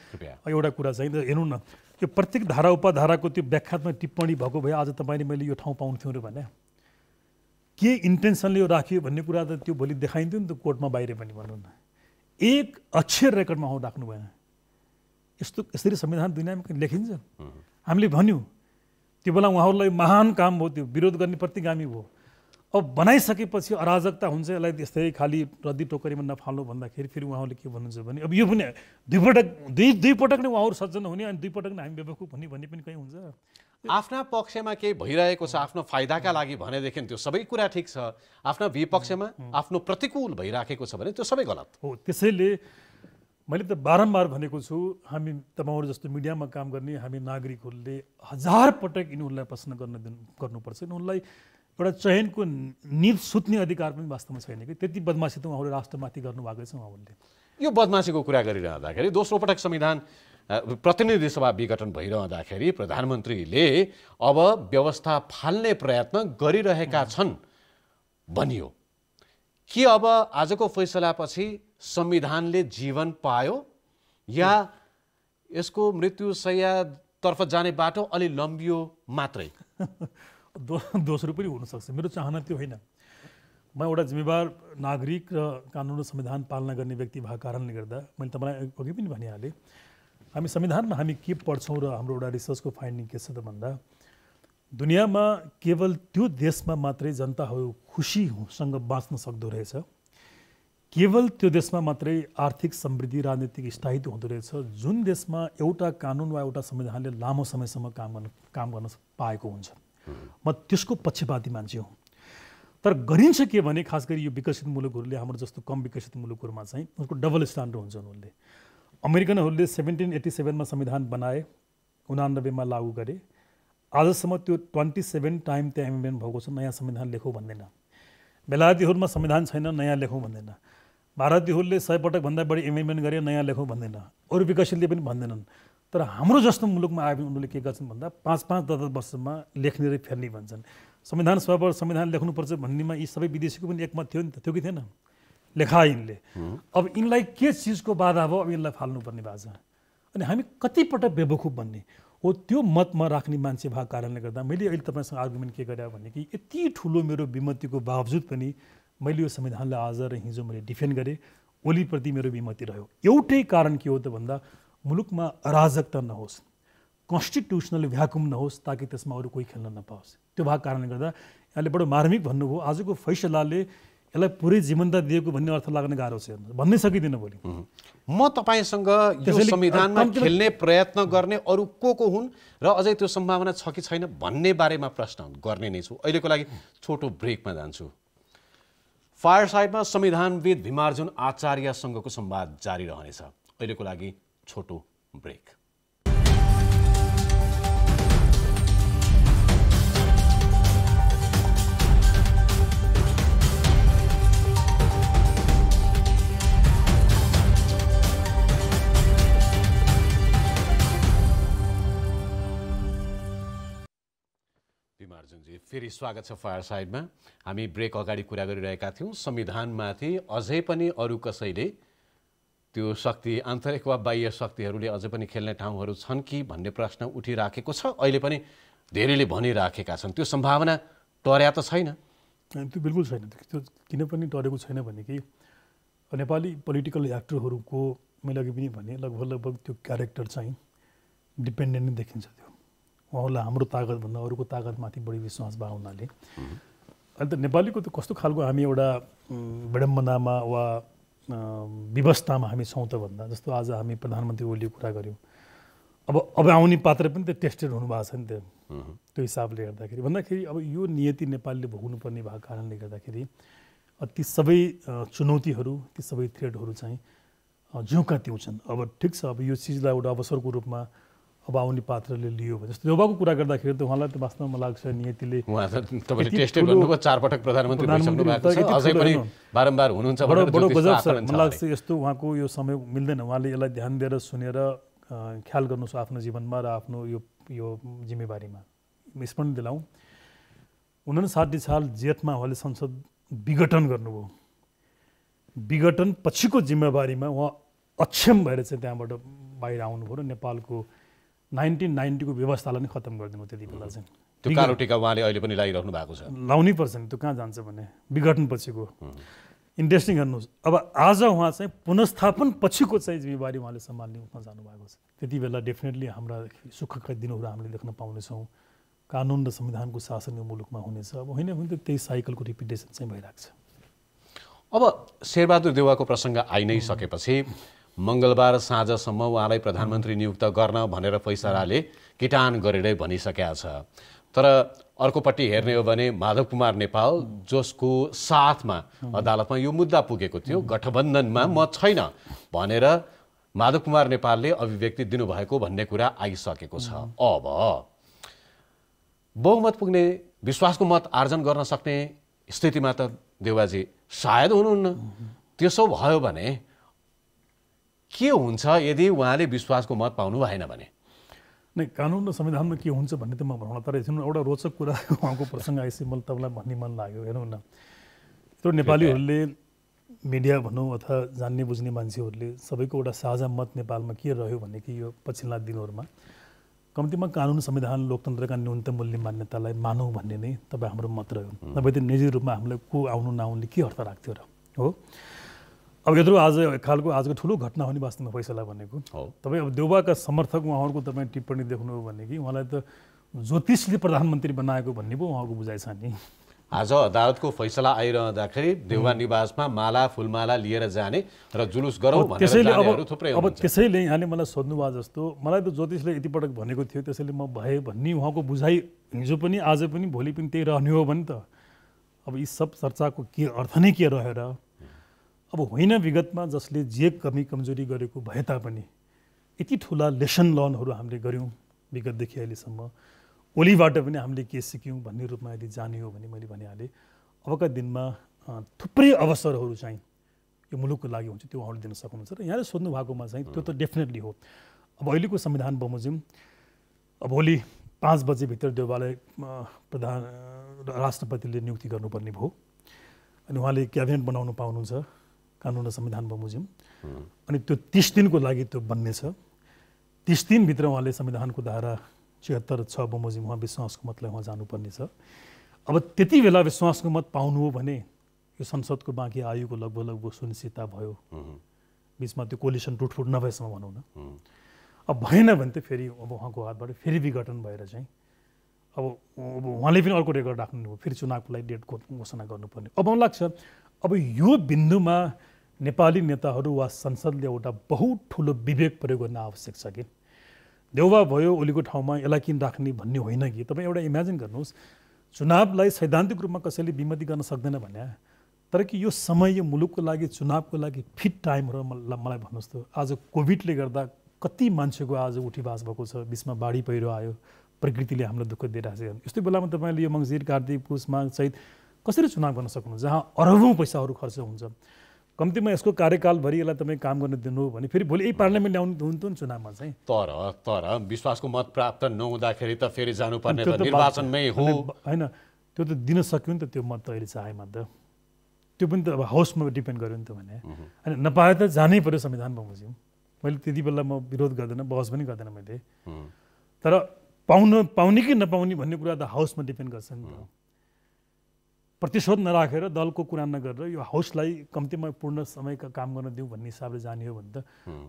एउटा कुरा चाहिँ हेर्नु न त्यो प्रत्येक धारा उपधाराको त्यो व्याख्यात्मक टिप्पणी भएको भए आज तपाईँले मैले यो ठाउँ पाउँथ्यो र भने के इन्टेन्सनले यो राख्यो भन्ने कुरा त त्यो भोलि देखाइन्थ्यो नि त कोर्टमा बाहिर पनि भनौँ न एक अक्षर रेकर्डमा हो राख्नु भएन यस्तो यसरी संविधान दुनियाँमा लेखिन्छ हामीले भन्यौँ त्यो बेला उहाँहरूलाई महान काम हो त्यो विरोध गर्ने प्रतिगामी हो अब बनाइसकेपछि अराजकता हुन्छ यसलाई त्यस्तै खालि रद्दी टोकरीमा नफाल्नु भन्दाखेरि फेरि उहाँहरूले के भन्नुहुन्छ भने अब यो पनि दुईपटक दुई दुईपटक नै उहाँहरू सज्जन हुने अनि दुईपटक नै हामी बेबकुफ हुने भन्ने पनि कहीँ हुन्छ आफ्ना पक्षमा केही भइरहेको छ आफ्नो फाइदाका लागि भनेदेखि त्यो सबै कुरा ठिक छ आफ्ना विपक्षमा आफ्नो प्रतिकूल भइराखेको छ भने त्यो सबै गलत हो त्यसैले मैले त बारम्बार भनेको छु हामी तपाईँहरू जस्तो मिडियामा काम गर्ने हामी नागरिकहरूले हजार पटक यिनीहरूलाई प्रश्न गर्न दिनु गर्नुपर्छ यिनीहरूलाई एउटा चयनको निप सुत्ने अधिकार पनि वास्तवमा छैन कि त्यति बदमासी त उहाँहरू राष्ट्रमाथि गर्नुभएको छ उहाँहरूले यो बदमासीको कुरा गरिरहँदाखेरि दोस्रो पटक संविधान प्रतिनिधि सभा विघटन भइरहँदाखेरि प्रधानमन्त्रीले अब व्यवस्था फाल्ने प्रयत्न गरिरहेका छन् भनियो के अब आजको फैसलापछि संविधानले जीवन पायो या यसको मृत्यु सयतर्फ जाने बाटो अलि लम्बियो मात्रै *laughs* दो दोस्रो पनि हुनसक्छ मेरो चाहना त्यो होइन म एउटा जिम्मेवार नागरिक र कानुन र संविधान पालना गर्ने व्यक्ति भएको कारणले गर्दा मैले तपाईँलाई अघि पनि भनिहालेँ हामी संविधानमा हामी के पढ्छौँ र हाम्रो एउटा रिसर्चको फाइन्डिङ के छ त भन्दा दुनियाँमा केवल त्यो देशमा मात्रै जनताहरू खुसीसँग बाँच्न सक्दो रहेछ केवल त्यो देशमा मात्रै आर्थिक समृद्धि राजनीतिक स्थायित्व हुँदो रहेछ जुन देशमा एउटा कानुन वा एउटा संविधानले लामो समयसम्म काम गर्न काम गर्न पाएको हुन्छ म त्यसको पक्षपाती मान्छे हुँ तर गरिन्छ के भने खास गरी यो विकसित मुलुकहरूले हाम्रो जस्तो कम विकसित मुलुकहरूमा चाहिँ उसको डबल स्ट्यान्डर्ड हुन्छ उनले अमेरिकनहरूले सेभेन्टिन एट्टी सेभेनमा संविधान बनाए उनानब्बेमा लागू गरे आजसम्म त्यो ट्वेन्टी सेभेन टाइम त्यहाँ एमेन्डमेन्ट भएको छ नयाँ संविधान लेखौँ भन्दैन बेलायतीहरूमा संविधान छैन नयाँ लेखौँ भन्दैन भारतीयहरूले भन्दा बढी एमेन्डमेन्ट गरे नयाँ लेखौँ भन्दैन अरू विकासशीलले पनि भन्दैनन् तर हाम्रो जस्तो मुलुकमा आए पनि उनीहरूले के गर्छन् भन्दा पाँच पाँच दस दस वर्षमा लेख्ने र फेर्ने भन्छन् संविधान सभा संविधान लेख्नुपर्छ भन्नेमा यी सबै विदेशीको पनि एकमत थियो नि त थियो कि थिएन लेखा यिनले अब यिनलाई के चिजको बाधा भयो अब यिनलाई फाल्नुपर्ने छ अनि हामी कतिपटक बेबखुब भन्ने हो त्यो मतमा राख्ने मान्छे भएको कारणले गर्दा मैले अहिले तपाईँसँग आर्गुमेन्ट के गरेँ भने कि यति ठुलो मेरो विमतिको बावजुद पनि मैले यो संविधानलाई आज र हिजो मैले डिफेन्ड गरेँ ओलीप्रति मेरो विमति रह्यो एउटै कारण के हो त भन्दा मुलुकमा अराजकता नहोस् कन्स्टिट्युसनल भ्याकुम नहोस् ताकि त्यसमा अरू कोही खेल्न नपाओस् त्यो भएको कारणले गर्दा यहाँले बडो मार्मिक भन्नुभयो आजको फैसलाले यसलाई पुरै जीवन्त दिएको भन्ने अर्थ लाग्न गाह्रो छ हेर्नु भन्नै सकिँदैन भोलि म तपाईँसँग संविधानमा खेल्ने प्रयत्न गर्ने अरू को को हुन् र अझै त्यो सम्भावना छ कि छैन भन्ने बारेमा प्रश्न गर्ने नै छु अहिलेको लागि छोटो ब्रेकमा जान्छु फायरसाइडमा संविधानविद भीमार्जुन आचार्यसँगको संवाद जारी रहनेछ अहिलेको लागि छोटो ब्रेक फेरि स्वागत छ फायर साइडमा हामी ब्रेक अगाडि कुरा गरिरहेका थियौँ संविधानमाथि अझै पनि अरू कसैले त्यो शक्ति आन्तरिक वा बाह्य शक्तिहरूले अझै पनि खेल्ने ठाउँहरू छन् कि भन्ने प्रश्न उठिराखेको छ अहिले पनि धेरैले भनिराखेका छन् त्यो सम्भावना टर्या त छैन त्यो बिल्कुल छैन त्यो किन पनि टरेको छैन भने कि नेपाली पोलिटिकल एक्टरहरूको मैले अघि पनि भने लगभग लगभग त्यो क्यारेक्टर चाहिँ डिपेन्डेन्ट नै देखिन्छ त्यो उहाँहरूलाई हाम्रो तागतभन्दा अरूको तागतमाथि बढी विश्वास भएको हुनाले त नेपालीको त कस्तो खालको हामी एउटा विडम्बनामा वा व्यवस्थामा हामी छौँ त भन्दा जस्तो आज हामी प्रधानमन्त्री ओलीको कुरा गऱ्यौँ अब अब आउने पात्र पनि त्यो टेस्टेड हुनुभएको छ नि त्यो त्यो हिसाबले हेर्दाखेरि भन्दाखेरि अब यो नियति नेपालीले भोग्नुपर्ने भएको कारणले गर्दाखेरि ती सबै चुनौतीहरू ती सबै थ्रेडहरू चाहिँ जिउका त्यो छन् अब ठिक छ अब यो चिजलाई एउटा अवसरको रूपमा अब आउने पात्रले लियो भने जस्तो जोबाको कुरा गर्दाखेरि त उहाँलाई त वास्तवमा मलाई लाग्छ नियतिले लाग्छ यस्तो उहाँको यो समय मिल्दैन उहाँले यसलाई ध्यान दिएर सुनेर ख्याल गर्नुहोस् आफ्नो जीवनमा र आफ्नो यो यो जिम्मेवारीमा स्मरण दिलाउँ उनासाठी साल जेठमा उहाँले संसद विघटन गर्नुभयो विघटन पछिको जिम्मेवारीमा उहाँ अक्षम भएर चाहिँ त्यहाँबाट बाहिर आउनुभयो र नेपालको नाइन्टिन नाइन्टीको व्यवस्थालाई नै खत्तम गरिदिनु त्यति बेला चाहिँ त्यो कालो टिका उहाँले अहिले पनि लगाइराख्नु भएको छ लाउनै पर्छ नि त्यो कहाँ जान्छ भने विघटन पछिको इन्ट्रेस्टिङ हेर्नुहोस् अब आज उहाँ चाहिँ पुनस्थापन पछिको चाहिँ जिम्मेवारी उहाँले सम्हाल्ने उठ्न जानुभएको छ त्यति बेला डेफिनेटली हाम्रा सुखका दिनहरू हामीले देख्न पाउनेछौँ कानुन र संविधानको शासन यो मुलुकमा हुनेछ अब होइन भने त त्यही साइकलको रिपिटेसन चाहिँ भइरहेको छ अब शेरबहादुर देवाको प्रसङ्ग आइ नै सकेपछि मङ्गलबार साँझसम्म उहाँलाई प्रधानमन्त्री नियुक्त गर्न भनेर फैसलाले किटान गरेरै भनिसकेका छ तर अर्कोपट्टि हेर्ने हो भने माधव कुमार नेपाल जसको साथमा अदालतमा यो मुद्दा पुगेको थियो गठबन्धनमा म छैन भनेर माधव कुमार नेपालले अभिव्यक्ति दिनुभएको भन्ने कुरा आइसकेको छ अब बहुमत पुग्ने विश्वासको मत आर्जन गर्न सक्ने स्थितिमा त देवाजी सायद हुनुहुन्न त्यसो भयो भने के हुन्छ यदि उहाँले विश्वासको मत पाउनु भएन भने नै कानुन र संविधानमा के हुन्छ भन्ने त म भनौँ तर एकछिन एउटा रोचक कुरा *laughs* उहाँको प्रसङ्ग आएपछि मलाई तपाईँलाई भन्ने मन लाग्यो हेरौँ न त्यो नेपालीहरूले मिडिया भनौँ अथवा जान्ने बुझ्ने मान्छेहरूले सबैको एउटा साझा मत नेपालमा के रह्यो भने कि यो पछिल्ला दिनहरूमा कम्तीमा कानुन संविधान लोकतन्त्रका न्यूनतम मूल्य मान्यतालाई मानौँ भन्ने नै तपाईँ हाम्रो मत रह्यो नभए त निजी रूपमा हामीलाई को आउनु नआउनुले के अर्थ राख्थ्यो र हो अब यत्रो आज खालको आजको ठुलो घटना हो नि वास्तवमा फैसला भनेको तपाईँ अब देउबाका समर्थक उहाँहरूको तपाईँ टिप्पणी देख्नुभयो भने कि उहाँलाई त ज्योतिषले प्रधानमन्त्री बनाएको भन्ने पो उहाँको बुझाइ छ नि आज अदालतको फैसला आइरहँदाखेरि देउवा निवासमा माला फुलमाला लिएर जाने र जुलुस गरौँ त्यसैले अब थुप्रै अब त्यसैले यहाँले मलाई सोध्नुभयो जस्तो मलाई त ज्योतिषले यतिपटक भनेको थियो त्यसैले म भएँ भन्ने उहाँको बुझाइ हिजो पनि आज पनि भोलि पनि त्यही रहने हो भने त अब यी सब चर्चाको के अर्थ नै के रहेर अब होइन विगतमा जसले जे कमी कमजोरी गरेको भए तापनि यति ठुला लेसन लर्नहरू हामीले गऱ्यौँ विगतदेखि अहिलेसम्म ओलीबाट पनि हामीले के सिक्यौँ भन्ने रूपमा यदि जाने हो भने मैले भनिहालेँ अबका दिनमा थुप्रै अवसरहरू चाहिँ यो मुलुकको लागि हुन्छ त्यो उहाँहरूले दिन सक्नुहुन्छ र यहाँले सोध्नु भएकोमा चाहिँ त्यो त डेफिनेटली हो अब अहिलेको संविधान बमोजिम अब भोलि पाँच बजेभित्र देवालय प्रधान राष्ट्रपतिले नियुक्ति गर्नुपर्ने भयो अनि उहाँले क्याबिनेट बनाउनु पाउनुहुन्छ कानुन र संविधान बमोजिम अनि त्यो तिस दिनको लागि त्यो बन्नेछ तिस दिनभित्र उहाँले संविधानको धारा छिहत्तर छ बमोजिम उहाँ विश्वासको मतलाई उहाँ जानुपर्ने छ अब त्यति बेला विश्वासको मत पाउनु हो भने यो संसदको बाँकी आयुको लगभग लगभग सुनिश्चितता भयो बिचमा त्यो कोलिसन टुटफुट नभएसम्म भनौँ न अब भएन भने त फेरि अब उहाँको हातबाट फेरि विघटन भएर चाहिँ अब अब उहाँले पनि अर्को रेकर्ड राख्नु फेरि चुनावको लागि डेट घोषणा गर्नुपर्ने अब मलाई लाग्छ अब यो बिन्दुमा नेपाली नेताहरू वा संसदले एउटा बहुत ठुलो विवेक प्रयोग गर्न आवश्यक छ कि देउवा भयो ओलीको ठाउँमा यसलाई किन राख्ने भन्ने होइन कि तपाईँ एउटा इमेजिन गर्नुहोस् चुनावलाई सैद्धान्तिक रूपमा कसैले विमति गर्न सक्दैन भने तर कि यो समय यो मुलुकको लागि चुनावको लागि फिट टाइम हो मलाई भन्नुहोस् त आज कोभिडले गर्दा कति मान्छेको आज उठीबास भएको छ बिचमा बाढी पहिरो आयो प्रकृतिले हाम्रो दुःख दिइरहेको छ यस्तै बेलामा तपाईँले यो मङ्सिर कार्तिक पुष माघ चैत कसरी चुनाव गर्न सक्नुहुन्छ जहाँ अरबौँ पैसाहरू खर्च हुन्छ कम्तीमा यसको कार्यकालभरि यसलाई तपाईँ काम गर्न दिनु भने फेरि भोलि यही पार्लियामेन्ट आउनु हुन्थ्यो नि चुनावमा चाहिँ तर तर विश्वासको मत प्राप्त नहुँदाखेरि त फेरि जानुपर्ने त निर्वाचनमै हो होइन त्यो त दिन सक्यो नि त त्यो मत त अहिले चाहेमा त त्यो पनि त अब हाउसमा डिपेन्ड गर्यो नि त भने होइन नपाए त जानै पर्यो संविधान बमोजिम मैले त्यति बेला म विरोध गर्दैन बहस पनि गर्दैन मैले तर पाउन पाउने कि नपाउने भन्ने कुरा त हाउसमा डिपेन्ड गर्छ नि त प्रतिशोध नराखेर दलको कुरा नगरेर यो हाउसलाई कम्तीमा पूर्ण समयका काम गर्न दिउँ भन्ने हिसाबले जाने हो भने त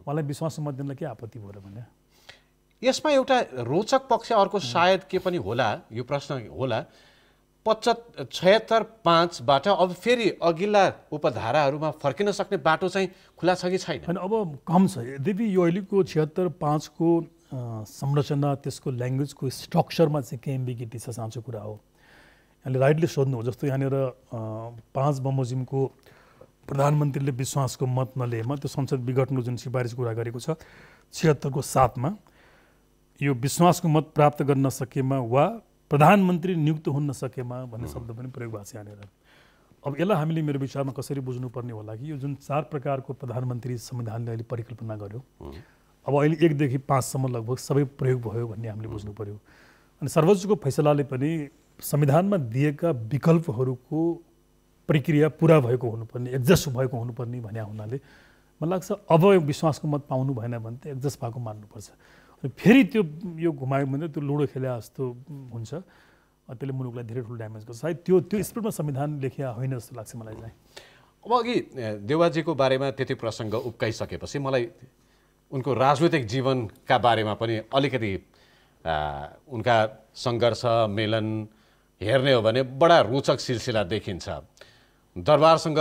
मलाई विश्वास मध्यमलाई के आपत्ति भयो र भने यसमा एउटा रोचक पक्ष अर्को सायद के पनि होला यो प्रश्न होला पचहत्तर छयत्तर पाँचबाट अब फेरि अघिल्ला उपधाराहरूमा फर्किन सक्ने बाटो चाहिँ खुला छ कि छैन होइन अब कम छ यद्यपि यो अहिलेको छयत्तर पाँचको संरचना त्यसको ल्याङ्ग्वेजको स्ट्रक्चरमा चाहिँ केही एम्बिगिटी छ साँचो कुरा हो यहाँले राइटले सोध्नु जस्तो यहाँनिर पाँच बमोजिमको प्रधानमन्त्रीले विश्वासको मत नलिएमा त्यो संसद विघटनको जुन सिफारिस कुरा गरेको छ छिहत्तरको सातमा यो विश्वासको मत प्राप्त गर्न सकेमा वा प्रधानमन्त्री नियुक्त हुन सकेमा भन्ने शब्द पनि प्रयोग भएको छ यहाँनिर अब यसलाई हामीले मेरो विचारमा कसरी बुझ्नुपर्ने होला कि यो जुन चार प्रकारको प्रधानमन्त्री संविधानले अहिले परिकल्पना गर्यो अब अहिले एकदेखि पाँचसम्म लगभग सबै प्रयोग भयो भन्ने हामीले बुझ्नु पऱ्यो अनि सर्वोच्चको फैसलाले पनि संविधानमा दिएका विकल्पहरूको प्रक्रिया पुरा भएको हुनुपर्ने एडजस्ट भएको हुनुपर्ने भने हुनाले मलाई लाग्छ अब विश्वासको मत पाउनु भएन भने त एडजस्ट भएको मान्नुपर्छ फेरि त्यो यो घुमायो भने त्यो लुडो खेले जस्तो हुन्छ त्यसले मुलुकलाई धेरै ठुलो ड्यामेज गर्छ सायद त्यो त्यो स्पिडमा संविधान लेखिया होइन जस्तो लाग्छ मलाई चाहिँ अब अघि देवाजीको बारेमा त्यति प्रसङ्ग उक्काइसकेपछि मलाई उनको राजनैतिक जीवनका बारेमा पनि अलिकति उनका सङ्घर्ष मेलन हेर्ने हो भने बडा रोचक सिलसिला देखिन्छ दरबारसँग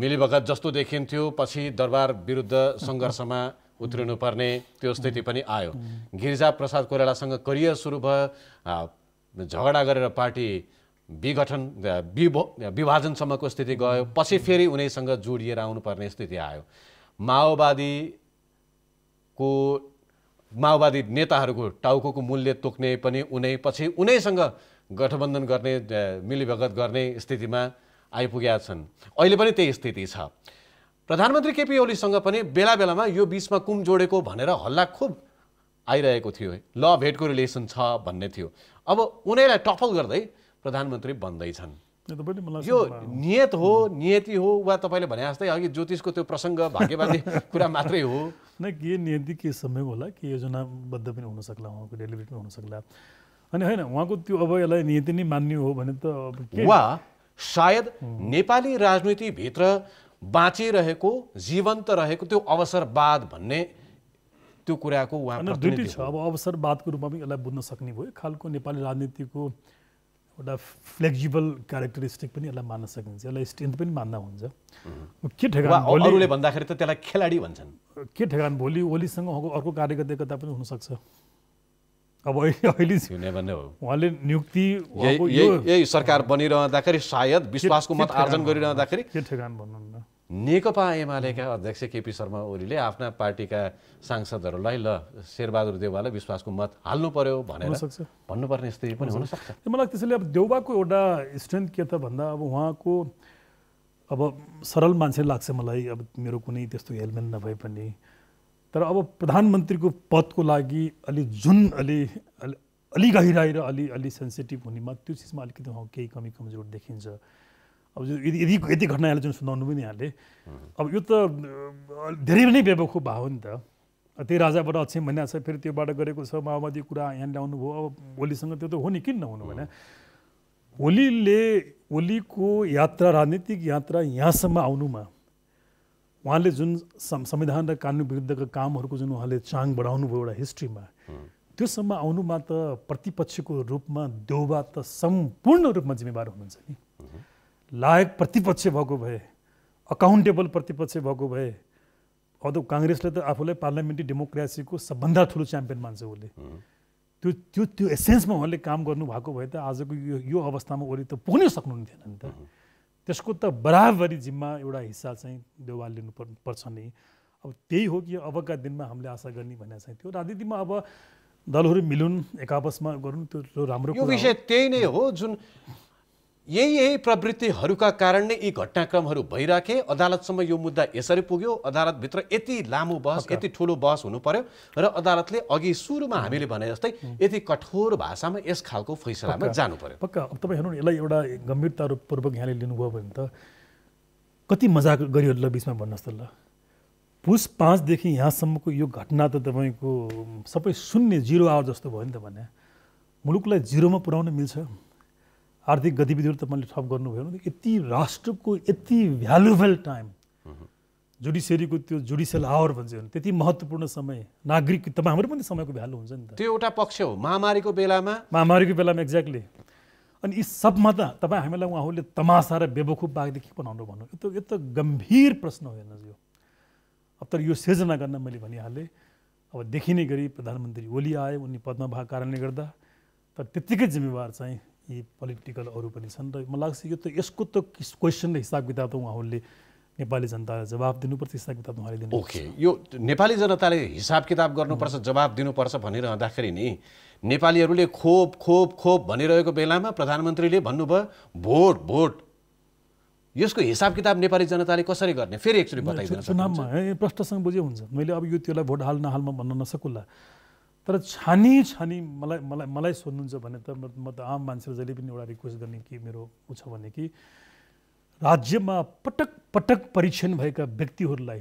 मिलीभगत जस्तो देखिन्थ्यो पछि दरबार विरुद्ध सङ्घर्षमा उत्रिनुपर्ने त्यो स्थिति पनि आयो गिरिजा प्रसाद कोइरालासँग करियर सुरु भयो झगडा गरेर पार्टी विघटन विभाजनसम्मको स्थिति गयो पछि फेरि उनीसँग जोडिएर आउनुपर्ने स्थिति आयो माओवादीको माओवादी नेताहरूको टाउको मूल्य तोक्ने पनि उनै पछि उनैसँग गठबन्धन गर्ने मिलीभगत गर्ने स्थितिमा आइपुगेका छन् अहिले पनि त्यही स्थिति छ प्रधानमन्त्री केपी ओलीसँग पनि बेला बेलामा यो बिचमा कुम जोडेको भनेर हल्ला खुब आइरहेको थियो ल भेटको रिलेसन छ भन्ने थियो अब उनीलाई टफल गर्दै प्रधानमन्त्री बन्दैछन् यो नियत हो नियति हो वा तपाईँले भने जस्तै अघि ज्योतिषको त्यो प्रसङ्ग भाग्यवादी *laughs* कुरा मात्रै हो नै के नियति के समय होला के योजनाबद्ध पनि हुनसक्ला उहाँको डेलिभरी पनि हुनसक्ला अनि होइन उहाँको त्यो अब यसलाई नियति नै मान्ने हो भने त वा सायद नेपाली राजनीतिभित्र बाँचिरहेको जीवन्त रहेको त्यो अवसरवाद भन्ने त्यो कुराको उहाँ दुइटै छ अब अवसरवादको रूपमा पनि यसलाई बुझ्न सक्ने भयो खालको नेपाली राजनीतिको एउटा फ्लेक्जिबल क्यारेक्टरिस्टिक पनि यसलाई मान्न सकिन्छ यसलाई स्ट्रेन्थ पनि मान्दा हुन्छ के ठेगानले भन्दाखेरि त त्यसलाई खेलाडी भन्छन् के ठेगान भोलि ओलीसँग अर्को एकता पनि हुनसक्छ अब अहिले भन्ने *laughs* हो उहाँले नियुक्ति यही सरकार बनिरहँदाखेरि सायद विश्वासको मत आर्जन गरिरहँदाखेरि के ठेगान भन्नुहुन्न नेकपा एमालेका अध्यक्ष केपी शर्मा ओलीले आफ्ना पार्टीका सांसदहरूलाई ल शेरबहादुर देउवालाई विश्वासको मत हाल्नु पर्यो भनेर भन्नुपर्ने स्थिति पनि हुनसक्छ मलाई त्यसैले अब देउबाको एउटा स्ट्रेन्थ के त भन्दा अब उहाँको अब सरल मान्छे लाग्छ मलाई अब मेरो कुनै त्यस्तो हेलमेट नभए पनि तर अब प्रधानमन्त्रीको पदको लागि अलि जुन अलि अलि गहिराएर अलि अलि सेन्सिटिभ हुनेमा त्यो चिजमा अलिकति उहाँ केही कमी कमजोर देखिन्छ अब यदि यति घटना जुन सुनाउनु पनि यहाँले अब यो त धेरै नै भा हो नि त त्यही राजाबाट अक्षम भनिरहेको छ फेरि त्योबाट गरेको छ माओवादी कुरा यहाँ ल्याउनु भयो अब होलीसँग त्यो त हो नि किन नहुनु भने होलीले होलीको यात्रा राजनीतिक यात्रा यहाँसम्म आउनुमा उहाँले जुन संविधान र कानुन विरुद्धका कामहरूको जुन उहाँले चाङ बढाउनु भयो एउटा हिस्ट्रीमा त्योसम्म आउनुमा त प्रतिपक्षको रूपमा देउबा त सम्पूर्ण रूपमा जिम्मेवार हुनुहुन्छ नि लायक प्रतिपक्ष भएको भए अकाउन्टेबल प्रतिपक्ष भएको भए अब काङ्ग्रेसले त आफूलाई पार्लियामेन्ट्री डेमोक्रेसीको सबभन्दा ठुलो च्याम्पियन मान्छ उसले त्यो त्यो त्यो एसेन्समा उहाँले काम गर्नुभएको भए त आजको यो यो अवस्थामा उसले त पुग्नै सक्नुहुन्थेन नि त त्यसको त बराबरी जिम्मा एउटा हिस्सा चाहिँ देवाल लिनु पर्छ नि अब त्यही हो कि अबका दिनमा हामीले आशा गर्ने भनेर चाहिँ त्यो राजनीतिमा अब दलहरू मिलुन् एकापसमा गरौँ त्यो राम्रो विषय त्यही नै हो जुन यही यही प्रवृत्तिहरूका कारण नै यी घटनाक्रमहरू भइराखे अदालतसम्म यो मुद्दा यसरी पुग्यो अदालतभित्र यति लामो बहस यति ठुलो बहस हुनु पर्यो र अदालतले अघि सुरुमा हामीले भने जस्तै यति कठोर भाषामा यस खालको फैसलामा जानु पर्यो पक्का अब तपाईँ हेर्नु यसलाई एउटा गम्भीरतापूर्वक यहाँले लिनुभयो भने त कति मजाक गरियो ल बिचमा भन्नुहोस् त ल पुस पाँचदेखि यहाँसम्मको यो घटना त तपाईँको सबै शून्य जिरो आवर जस्तो भयो नि त भने मुलुकलाई जिरोमा पुर्याउन मिल्छ आर्थिक गतिविधिहरू तपाईँले थप गर्नुभयो भने यति राष्ट्रको यति भ्यालुएबल टाइम जुडिसियरीको त्यो जुडिसियल आवर भन्छ त्यति महत्त्वपूर्ण समय नागरिक तपाईँ हाम्रो पनि समयको भ्यालु हुन्छ नि त त्यो एउटा पक्ष हो महामारीको बेलामा महामारीको बेलामा एक्ज्याक्टली अनि यी सबमा त तपाईँ हामीलाई उहाँहरूले तमासा र बेबखुब बाघदेखि बनाउनु भन्नु यो त यो त गम्भीर प्रश्न हो हेर्नुहोस् यो अब तर यो सिर्जना गर्न मैले भनिहालेँ अब देखिने गरी प्रधानमन्त्री ओली आए उनी पदमा भएको कारणले गर्दा तर त्यत्तिकै जिम्मेवार चाहिँ यी पोलिटिकल अरू पनि छन् र मलाई लाग्छ यो त यसको त क्वेसन हिसाब किताब त उहाँहरूले नेपाली जनतालाई जवाब दिनुपर्छ हिसाब किताब उहाँले दिनु ओके यो नेपाली जनताले हिसाब किताब गर्नुपर्छ जवाब दिनुपर्छ भनिरहँदाखेरि नि नेपालीहरूले खोप खोप खोप भनिरहेको बेलामा प्रधानमन्त्रीले भन्नुभयो भोट भोट यसको हिसाब किताब नेपाली जनताले कसरी गर्ने फेरि एकचोटि बताइदिनु चुनावमा प्रश्नसँग बुझे हुन्छ मैले अब यो त्यसलाई भोट हाल नहालमा भन्न नसकुला तर छानी छानी मलाई मलाई मलाई सोध्नुहुन्छ भने त म त आम मान्छेले जहिले पनि एउटा रिक्वेस्ट गर्ने कि मेरो ऊ छ भने कि राज्यमा पटक पटक परीक्षण भएका व्यक्तिहरूलाई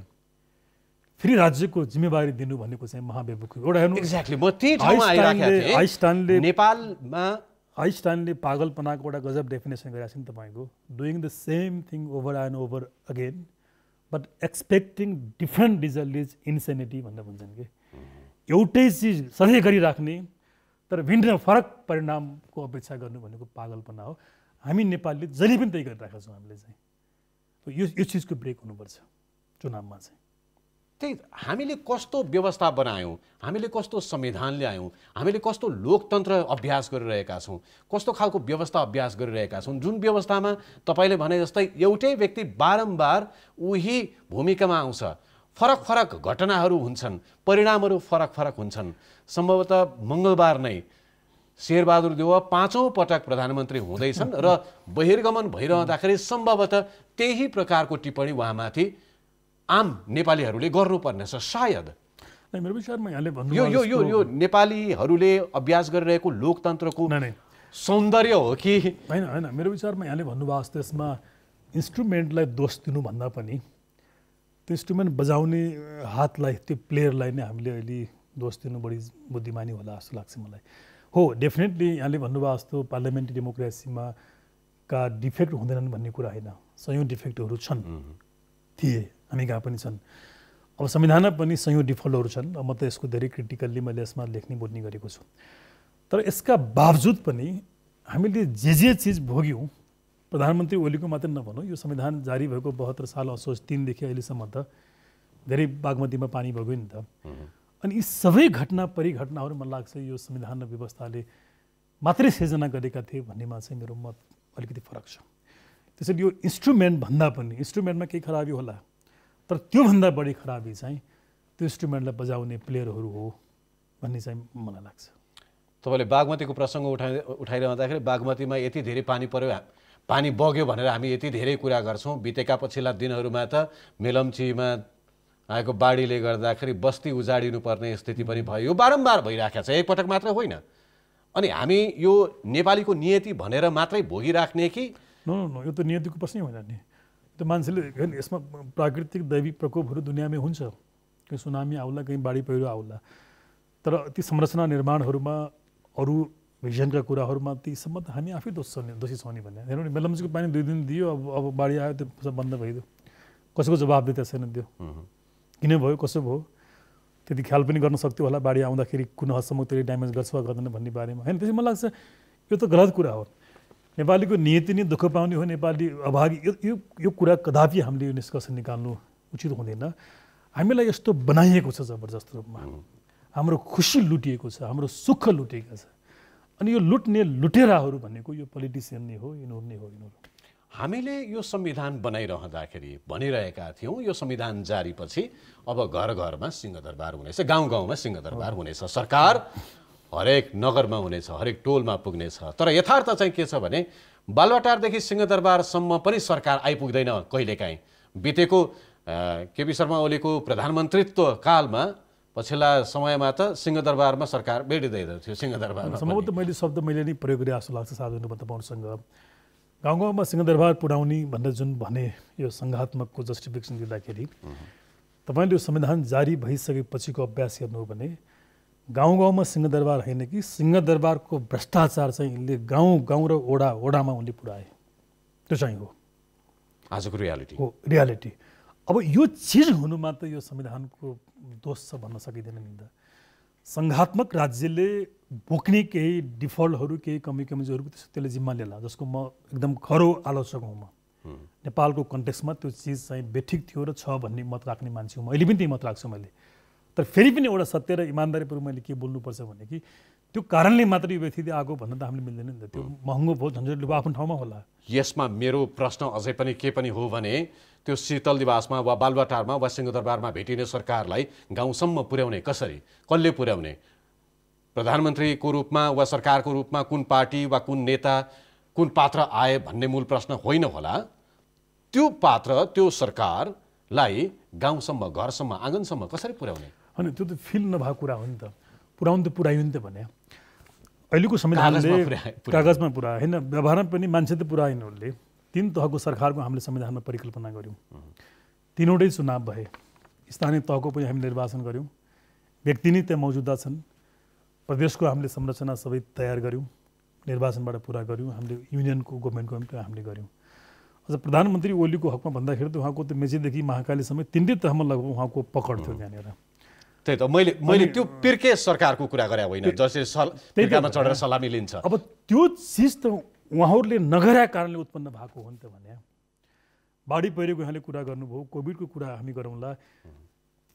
फेरि राज्यको जिम्मेवारी दिनु भनेको चाहिँ महाव्यवक एउटा आइस्टानले नेपालमा आइस्टाइनले पागलपनाको एउटा गजब डेफिनेसन गरेको छ नि तपाईँको doing the same thing over and over again but expecting different result is insanity भनेर भन्छन् कि एउटै चिज सधैँ गरिराख्ने तर भिन्न फरक परिणामको अपेक्षा गर्नु भनेको पागलपना हो हामी नेपालीले जहिले पनि त्यही गरिरहेका छौँ हामीले चाहिँ यो यो चिजको ब्रेक हुनुपर्छ चुनावमा चाहिँ त्यही हामीले कस्तो व्यवस्था बनायौँ हामीले कस्तो संविधान ल्यायौँ हामीले कस्तो लोकतन्त्र अभ्यास गरिरहेका छौँ कस्तो खालको व्यवस्था अभ्यास गरिरहेका छौँ जुन व्यवस्थामा तपाईँले भने जस्तै एउटै व्यक्ति बारम्बार उही भूमिकामा आउँछ फरक फरक घटनाहरू हुन्छन् परिणामहरू फरक फरक हुन्छन् सम्भवतः मङ्गलबार नै शेरबहादुर देव पाँचौँ पटक प्रधानमन्त्री हुँदैछन् र *laughs* बहिर्गमन भइरहँदाखेरि सम्भवतः त्यही प्रकारको टिप्पणी उहाँमाथि आम नेपालीहरूले गर्नुपर्नेछ सायद मेरो विचारमा यहाँले भन्नु यो यो यो नेपालीहरूले अभ्यास गरिरहेको लोकतन्त्रको सौन्दर्य हो कि होइन होइन मेरो विचारमा यहाँले भन्नुभयो त्यसमा इन्स्ट्रुमेन्टलाई दोष दिनुभन्दा पनि इन्स्ट्रुमेन्ट बजाउने हातलाई त्यो प्लेयरलाई नै हामीले अहिले दोष दिनु बढी बुद्धिमानी होला जस्तो लाग्छ मलाई हो डेफिनेटली यहाँले भन्नुभयो जस्तो पार्लियामेन्ट्री डेमोक्रेसीमा का डिफेक्ट हुँदैनन् भन्ने कुरा होइन सयौँ डिफेक्टहरू छन् थिए हामी कहाँ पनि छन् अब संविधानमा पनि सयौँ डिफल्टहरू छन् म त यसको धेरै क्रिटिकल्ली मैले यसमा लेख्ने बोल्ने गरेको छु तर यसका बावजुद पनि हामीले जे जे चिज भोग्यौँ प्रधानमन्त्री ओलीको मात्रै नभनौँ यो संविधान जारी भएको बहत्तर साल असोज तिनदेखि अहिलेसम्म त धेरै बागमतीमा पानी भएको नि त अनि यी सबै घटना परिघटनाहरू मलाई लाग्छ यो संविधान र व्यवस्थाले मात्रै सिर्जना गरेका थिए भन्नेमा चाहिँ मेरो मत अलिकति फरक छ त्यसैले यो इन्स्ट्रुमेन्ट भन्दा पनि इन्स्ट्रुमेन्टमा केही खराबी होला तर त्योभन्दा बढी खराबी चाहिँ त्यो इन्स्ट्रुमेन्टलाई बजाउने प्लेयरहरू हो भन्ने चाहिँ मलाई लाग्छ तपाईँले बागमतीको प्रसङ्ग उठाइ उठाइरहँदाखेरि बागमतीमा यति धेरै पानी पऱ्यो पानी बग्यो भनेर हामी यति धेरै कुरा गर्छौँ बितेका पछिल्ला दिनहरूमा त मेलम्चीमा आएको बाढीले गर्दाखेरि बस्ती उजाडिनुपर्ने स्थिति पनि भयो यो बारम्बार भइराखेको छ एकपटक मात्र होइन अनि हामी यो नेपालीको नियति भनेर मात्रै भोगिराख्ने कि न यो त नियतिको प्रश्नै होइन नि त्यो मान्छेले यसमा प्राकृतिक दैविक प्रकोपहरू दुनियाँमै हुन्छ कहीँ सुनामी आउला कहीँ बाढी पहिरो आउला तर ती संरचना निर्माणहरूमा अरू भिजनका कुराहरूमा ती त हामी आफै दोष दोषी छौँ नि भन्ने नि बेलम्चीको पानी दुई दिन दियो अब अब बाढी आयो त्यो सब बन्द भइदियो कसैको जवाब दिँदा छैन त्यो किन भयो कसो भयो त्यति ख्याल पनि गर्न सक्थ्यो होला बाढी आउँदाखेरि कुन हदसम्म त्यसले ड्यामेज गर्छ वा गर्दैन भन्ने बारेमा होइन त्यसै मलाई लाग्छ यो त गलत कुरा हो नेपालीको नियति नै दुःख पाउने हो नेपाली अभागी यो यो कुरा कदापि हामीले यो निष्कर्ष निकाल्नु उचित हुँदैन हामीलाई यस्तो बनाइएको छ जबरजस्त रूपमा हाम्रो खुसी लुटिएको छ हाम्रो सुख लुटिएको छ अनि यो लुट्ने लुटेराहरू भनेको यो पोलिटिसियन नै हो यिनीहरू नै हो यिनीहरू हामीले यो संविधान बनाइरहँदाखेरि भनिरहेका थियौँ यो संविधान जारी पछि अब घर घरमा सिंहदरबार हुनेछ गाउँ गाउँमा सिंहदरबार हुनेछ सरकार हरेक नगरमा हुनेछ हरेक टोलमा पुग्नेछ तर यथार्थ चाहिँ के छ भने बालवाटारदेखि सिंहदरबारसम्म पनि सरकार आइपुग्दैन कहिलेकाहीँ बितेको केपी शर्मा ओलीको प्रधानमन्त्रीत्व कालमा पछिल्ला समयमा त सिंहदरबारमा सरकार भेटिँदै थियो सिंहदरबारमा सम्भवतः मैले शब्द मैले नै प्रयोग गरेँ जस्तो लाग्छ साधु तपाईँहरूसँग गाउँ गाउँमा सिंहदरबार पुर्याउने भनेर जुन भने यो सङ्घात्मकको जस्टिफिकेसन दिँदाखेरि तपाईँले यो संविधान जारी भइसकेपछिको अभ्यास हेर्नु हो भने गाउँ गाउँमा सिंहदरबार होइन कि सिंहदरबारको भ्रष्टाचार चाहिँ यिनले गाउँ गाउँ र ओडा ओडामा उनले पुऱ्याए त्यो चाहिँ हो आजको रियालिटी हो रियालिटी अब यो चिज हुनुमा त यो संविधानको दोष छ भन्न सकिँदैन नि सङ्घात्मक राज्यले बोक्ने केही डिफल्टहरू केही कमी कमजोरीहरू कमिजहरू त्यसले जिम्मा लिएला जसको म एकदम खरो आलोचक हुँ म नेपालको कन्टेक्समा त्यो चिज चाहिँ बेठिक थियो र छ भन्ने मत राख्ने मान्छे हुँ म अहिले पनि त्यही मत राख्छु मैले तर फेरि पनि एउटा सत्य र इमान्दारीपूर्वक मैले के बोल्नुपर्छ भने कि त्यो कारणले मात्र यो व्यक्ति आएको भन्न त हामीले मिल्दैन नि त त्यो महँगो भयो झन्झट आफ्नो ठाउँमा होला यसमा मेरो प्रश्न अझै पनि के पनि हो भने त्यो शीतल निवासमा वा बालुवाटारमा वा सिंहदरबारमा भेटिने सरकारलाई गाउँसम्म पुर्याउने कसरी कसले पुर्याउने प्रधानमन्त्रीको रूपमा वा सरकारको रूपमा कुन पार्टी वा कुन नेता कुन पात्र आए भन्ने मूल प्रश्न होइन होला त्यो पात्र त्यो सरकारलाई गाउँसम्म घरसम्म आँगनसम्म कसरी पुर्याउने होइन त्यो त फिल नभएको कुरा हो नि त पुऱ्याउनु त पुऱ्यायो नि त भने अहिलेको संविधानले कागजमा पुरा होइन व्यवहारमा पनि मान्छे त पुऱ्याएन उसले तिन तहको सरकारको हामीले संविधानमा परिकल्पना गऱ्यौँ तिनवटै चुनाव भए स्थानीय तहको पनि हामी निर्वाचन गऱ्यौँ व्यक्ति नै त्यहाँ मौजुदा छन् प्रदेशको हामीले संरचना सबै तयार गऱ्यौँ निर्वाचनबाट पुरा गऱ्यौँ हामीले युनियनको गभर्मेन्टको पनि हामीले गऱ्यौँ अझ प्रधानमन्त्री ओलीको हकमा भन्दाखेरि त उहाँको त मेचीदेखि महाकालीसम्म तिनटै तहमा लगभग उहाँको पकड थियो त्यहाँनिर त्यही त मैले मैले त्यो पिर्के सरकारको कुरा गरे होइन जसले चढेर सलामी लिन्छ अब त्यो चिज त उहाँहरूले नगरेका कारणले उत्पन्न भएको हो नि त भने बाढी पहिरोको यहाँले कुरा गर्नुभयो कोभिडको कुरा हामी गरौँला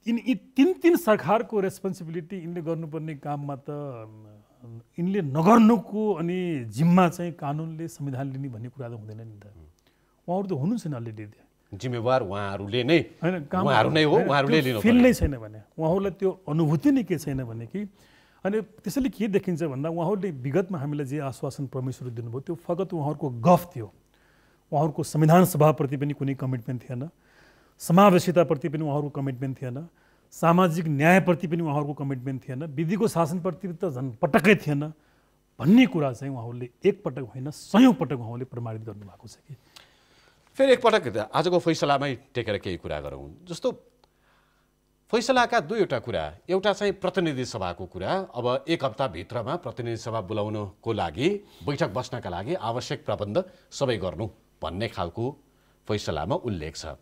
यिन यी तिन तिन सरकारको रेस्पोन्सिबिलिटी यिनले गर्नुपर्ने काममा त यिनले नगर्नुको अनि जिम्मा चाहिँ कानुनले संविधान लिने भन्ने कुरा त हुँदैन नि त उहाँहरू त हुनु छैन अलरेडी जिम्मेवार उहाँहरूले नै होइन काम नै हो उहाँहरूले फिल नै छैन भने उहाँहरूलाई त्यो अनुभूति नै के छैन भने कि अनि त्यसैले के देखिन्छ भन्दा उहाँहरूले विगतमा हामीलाई जे आश्वासन परमेश्वरले दिनुभयो त्यो फगत उहाँहरूको गफ थियो उहाँहरूको संविधान सभाप्रति पनि कुनै कमिटमेन्ट थिएन समावेशिताप्रति पनि उहाँहरूको कमिटमेन्ट थिएन सामाजिक न्यायप्रति पनि उहाँहरूको कमिटमेन्ट थिएन विधिको शासनप्रति त झन् पटक्कै थिएन भन्ने कुरा चाहिँ उहाँहरूले एकपटक होइन सयौँ पटक उहाँहरूले प्रमाणित गर्नुभएको छ कि फेरि एकपटक आजको फैसलामै टेकेर केही कुरा गरौँ जस्तो फैसलाका दुईवटा कुरा एउटा चाहिँ प्रतिनिधि सभाको कुरा अब एक हप्ताभित्रमा प्रतिनिधि सभा बोलाउनको लागि बैठक बस्नका लागि आवश्यक प्रबन्ध सबै गर्नु भन्ने खालको फैसलामा उल्लेख छ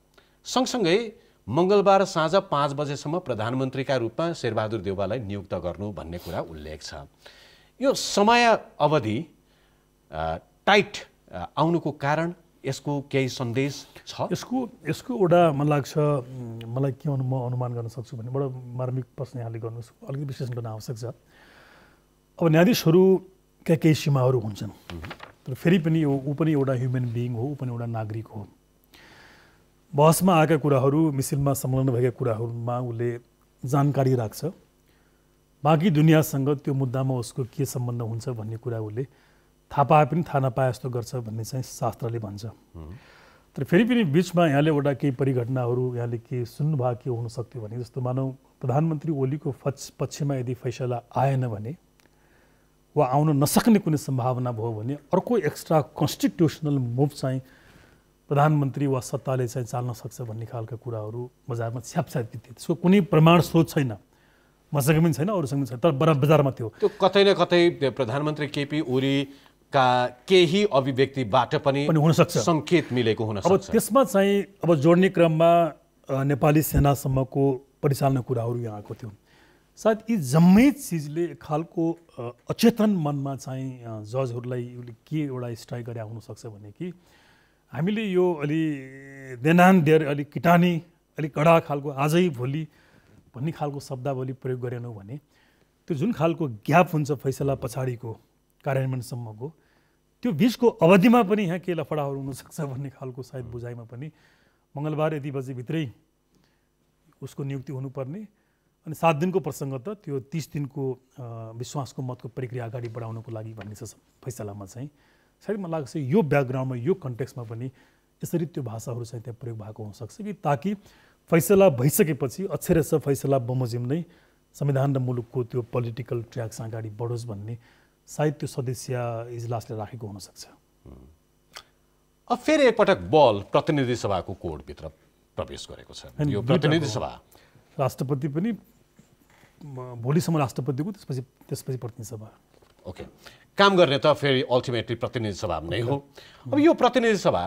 सँगसँगै मङ्गलबार साँझ पाँच बजेसम्म प्रधानमन्त्रीका रूपमा शेरबहादुर देउवालाई नियुक्त गर्नु भन्ने कुरा उल्लेख छ यो समय अवधि टाइट आउनुको कारण यसको केही सन्देश छ यसको यसको एउटा मलाई लाग्छ मलाई के अनु म अनुमान गर्न सक्छु भने बडो मार्मिक प्रश्न यहाँले गर्नु अलिकति विश्लेषण गर्न आवश्यक छ अब न्यायाधीशहरूका केही सीमाहरू हुन्छन् तर फेरि पनि यो ऊ पनि एउटा ह्युमन बिइङ हो ऊ पनि एउटा नागरिक हो बहसमा आएका कुराहरू मिसिलमा संलग्न भएका कुराहरूमा उसले जानकारी राख्छ बाँकी दुनियाँसँग त्यो मुद्दामा उसको के सम्बन्ध हुन्छ भन्ने कुरा उसले थाहा पाए पनि थाहा नपाए जस्तो गर्छ भन्ने चाहिँ शास्त्रले भन्छ तर फेरि पनि बिचमा यहाँले एउटा केही परिघटनाहरू यहाँले के सुन्नुभयो के हुनसक्थ्यो भने जस्तो मानौँ प्रधानमन्त्री ओलीको पक्ष पक्षमा यदि फैसला आएन भने वा आउन नसक्ने कुनै सम्भावना भयो भने अर्को एक्स्ट्रा कन्स्टिट्युसनल मुभ चाहिँ प्रधानमन्त्री वा सत्ताले चाहिँ चाल्न सक्छ भन्ने खालका कुराहरू बजारमा छ्यापछ्याप बित्थे त्यसको कुनै प्रमाण स्रोत छैन मसँग पनि छैन अरूसँग पनि छैन तर बजारमा थियो त्यो कतै न कतै प्रधानमन्त्री केपी ओली का केही अभिव्यक्तिबाट पनि हुनसक्छ सङ्केत मिलेको हुन अब त्यसमा चाहिँ अब जोड्ने क्रममा नेपाली सेनासम्मको परिचालन कुराहरू यहाँ आएको थियो सायद यी जम्मै चिजले खालको अचेतन मनमा चाहिँ जजहरूलाई के एउटा स्ट्राइक गरे हुनसक्छ भने कि हामीले यो अलि देनान देर अलिक किटानी अलिक कडा खालको आजै भोलि भन्ने खालको शब्दावली प्रयोग गरेनौँ भने त्यो जुन खालको ग्याप हुन्छ फैसला पछाडिको कार्यान्वयनसम्मको त्यो बिचको अवधिमा पनि यहाँ के लफडाहरू हुनसक्छ भन्ने खालको सायद बुझाइमा पनि मङ्गलबार यति बजीभित्रै उसको नियुक्ति हुनुपर्ने अनि सात दिनको प्रसङ्ग त त्यो तिस दिनको विश्वासको मतको प्रक्रिया अगाडि बढाउनको लागि भन्ने छ फैसलामा चाहिँ सायद मलाई लाग्छ यो ब्याकग्राउन्डमा यो कन्टेक्स्टमा पनि यसरी त्यो भाषाहरू चाहिँ त्यहाँ प्रयोग भएको हुनसक्छ कि ताकि फैसला भइसकेपछि अक्षरस फैसला बमोजिम नै संविधान र मुलुकको त्यो पोलिटिकल ट्र्याक्स अगाडि बढोस् भन्ने सायद त्यो सदस्य इजलासले राखेको हुनसक्छ अब फेरि एकपटक बल प्रतिनिधि सभाको कोडभित्र प्रवेश गरेको छ यो प्रतिनिधि सभा राष्ट्रपति पनि भोलिसम्म राष्ट्रपतिको त्यसपछि त्यसपछि प्रतिनिधि सभा ओके काम गर्ने त फेरि अल्टिमेटली प्रतिनिधि सभा नै हो अब यो प्रतिनिधि सभा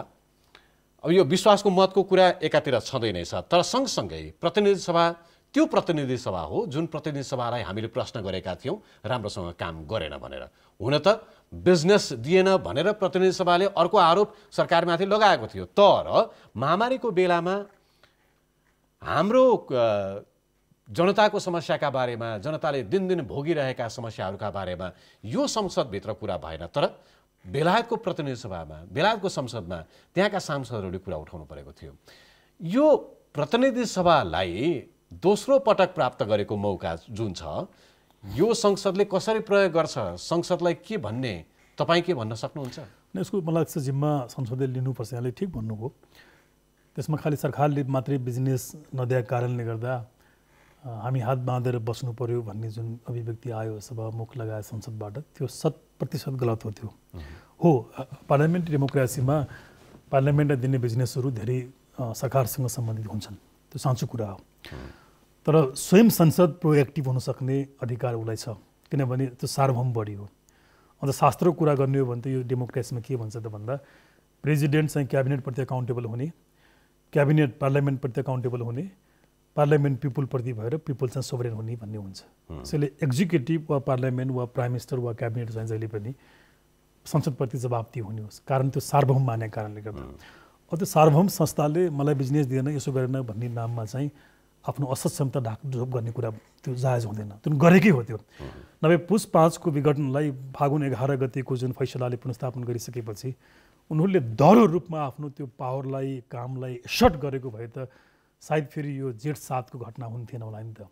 अब यो विश्वासको मतको कुरा एकातिर छँदै नै छ तर सँगसँगै प्रतिनिधि सभा त्यो प्रतिनिधि सभा हो जुन प्रतिनिधि सभालाई हामीले प्रश्न गरेका थियौँ राम्रोसँग काम गरेन भनेर हुन त बिजनेस दिएन भनेर प्रतिनिधि सभाले अर्को आरोप सरकारमाथि लगाएको थियो तर महामारीको बेलामा हाम्रो जनताको समस्याका बारेमा जनताले दिनदिन भोगिरहेका समस्याहरूका बारेमा यो संसदभित्र कुरा भएन तर बेलायतको प्रतिनिधि सभामा बेलायतको संसदमा त्यहाँका सांसदहरूले कुरा उठाउनु परेको थियो यो प्रतिनिधि सभालाई दोस्रो पटक प्राप्त गरेको मौका जुन छ यो संसदले कसरी प्रयोग गर्छ संसदलाई के भन्ने तपाईँ के भन्न सक्नुहुन्छ यसको मलाई लाग्छ जिम्मा संसदले लिनुपर्छ यहाँले ठिक भन्नुभयो त्यसमा खालि सरकारले मात्रै बिजनेस नदिएको कारणले गर्दा हामी हात बाँधेर बस्नु पर्यो भन्ने जुन अभिव्यक्ति आयो सभामुख लगायो संसदबाट त्यो शत प्रतिशत गलत हो त्यो हो पार्लियामेन्ट डेमोक्रेसीमा पार्लियामेन्टलाई दिने बिजनेसहरू धेरै सरकारसँग सम्बन्धित हुन्छन् त्यो साँचो कुरा हो तर स्वयं संसद प्रोएक्टिभ हुनसक्ने अधिकार उसलाई छ किनभने त्यो सार्वभौम बढी हो अन्त शास्त्रको कुरा गर्ने हो भने त यो डेमोक्रेसीमा के भन्छ त भन्दा प्रेजिडेन्ट चाहिँ क्याबिनेटप्रति एकाउन्टेबल हुने क्याबिनेट पार्लियामेन्टप्रति एकाउन्टेबल हुने पार्लियामेन्ट पिपुलप्रति भएर पिपुल चाहिँ सोभरेन हुने भन्ने हुन्छ त्यसैले एक्जिक्युटिभ वा पार्लियामेन्ट वा प्राइम मिनिस्टर वा क्याबिनेट चाहिँ जहिले पनि संसदप्रति जवाबदी हुने होस् कारण त्यो सार्वभौम मान्ने कारणले गर्दा अब त्यो सार्वभौम संस्थाले मलाई बिजनेस दिएन यसो गरेन भन्ने नाममा चाहिँ आफ्नो असक्षमता ढाक ढोप गर्ने कुरा त्यो जायज हुँदैन त्यो गरेकै हो त्यो नभए पुष पाँचको विघटनलाई फागुन एघार गतिको जुन फैसलाले पुनस्थापन गरिसकेपछि उनीहरूले दह्रो रूपमा आफ्नो त्यो पावरलाई कामलाई सर्ट गरेको भए त सायद फेरि यो जेठ सातको घटना हुन्थेन होला नि त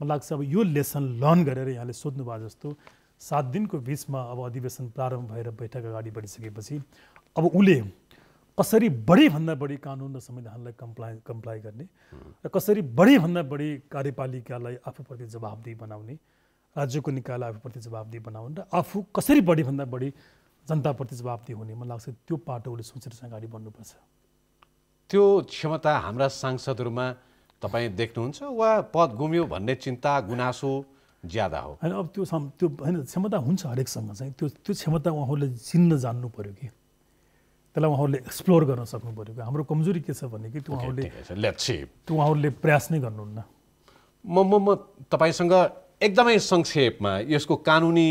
मलाई लाग्छ अब यो लेसन लर्न गरेर यहाँले सोध्नुभयो जस्तो सात दिनको बिचमा अब अधिवेशन प्रारम्भ भएर बैठक अगाडि बढिसकेपछि अब उसले कसरी बढीभन्दा बढी कानुन र संविधानलाई कम्प्लाइ कम्प्लाइ गर्ने र कसरी बढीभन्दा बढी कार्यपालिकालाई आफूप्रति जवाबदेही बनाउने राज्यको निकायलाई आफूप्रति जवाबदेही बनाउने र आफू कसरी बढीभन्दा बढी जनताप्रति जवाबदेही हुने मलाई लाग्छ त्यो पाटो उसले सोचेर अगाडि बढ्नुपर्छ त्यो क्षमता हाम्रा सांसदहरूमा तपाईँ देख्नुहुन्छ वा पद गुम्यो भन्ने चिन्ता गुनासो ज्यादा हो होइन अब त्यो त्यो होइन क्षमता हुन्छ हरेकसँग चाहिँ त्यो त्यो क्षमता उहाँहरूले चिन्न जान्नु पऱ्यो कि त्यसलाई उहाँहरूले एक्सप्लोर गर्न सक्नु पऱ्यो हाम्रो कमजोरी के छ भने कि उहाँहरूले उहाँहरूले प्रयास नै गर्नुहुन्न म म म तपाईँसँग एकदमै संक्षेपमा यसको कानुनी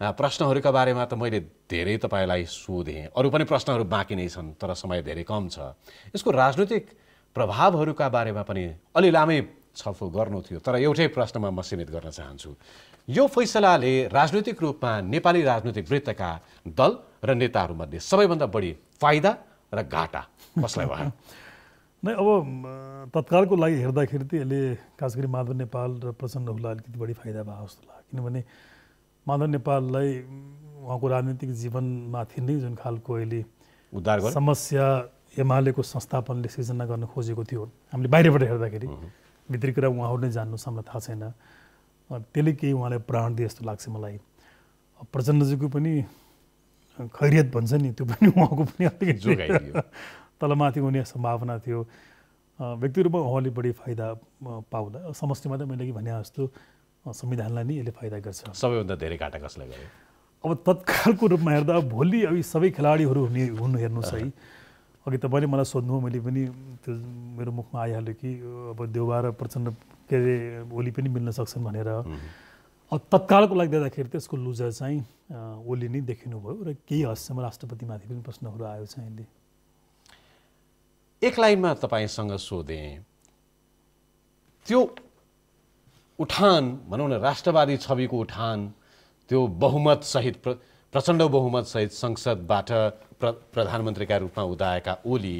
प्रश्नहरूका बारेमा त मैले धेरै तपाईँलाई सोधेँ अरू पनि प्रश्नहरू बाँकी नै छन् तर समय धेरै कम छ यसको राजनैतिक प्रभावहरूका बारेमा पनि अलि लामै छलफल गर्नु थियो तर एउटै प्रश्नमा म सीमित गर्न चाहन्छु यो फैसलाले राजनैतिक रूपमा नेपाली राजनैतिक वृत्तका दल र नेताहरूमध्ये सबैभन्दा बढी फाइदा र घाटा कसलाई भयो *laughs* नै अब तत्कालको लागि हेर्दाखेरि त यसले खास गरी माधव नेपाल र प्रचण्डहरूलाई अलिकति बढी फाइदा भएको जस्तो लाग्यो किनभने माधव नेपाललाई उहाँको राजनीतिक जीवनमाथि नै जुन खालको अहिले उद्धार समस्या एमालेको संस्थापनले सिर्जना गर्न खोजेको थियो हामीले बाहिरबाट हेर्दाखेरि भित्री कुरा उहाँहरू नै जान्नु सम्म थाहा छैन त्यसले केही उहाँलाई प्राण दिए जस्तो लाग्छ मलाई प्रचण्डजीको पनि खैरियत भन्छ नि त्यो पनि उहाँको पनि अलिकति *laughs* तलमाथि हुने सम्भावना थियो व्यक्ति रूपमा उहाँले बढी फाइदा पाउला समष्टिमा त मैले कि भने जस्तो संविधानलाई नै यसले फाइदा गर्छ सबैभन्दा धेरै घाटा कसलाई गर्यो अब तत्कालको रूपमा हेर्दा भोलि अब सबै खेलाडीहरू हुने हुनु हेर्नुहोस् है अघि तपाईँले मलाई सोध्नु मैले पनि त्यो मेरो मुखमा आइहाल्यो कि अब देउबा प्रचण्ड के अरे भोलि पनि मिल्न सक्छन् भनेर तत्कालको लागि देख्दाखेरि त्यसको लुजर चाहिँ ओली नै देखिनुभयो र केही हदसम्म राष्ट्रपतिमाथि पनि प्रश्नहरू आयो चाहिँले एक लाइनमा तपाईँसँग सोधेँ त्यो उठान भनौँ न राष्ट्रवादी छविको उठान त्यो बहुमतसहित प्र प्रचण्ड बहुमतसहित संसदबाट प्र प्रधानमन्त्रीका रूपमा उदाएका ओली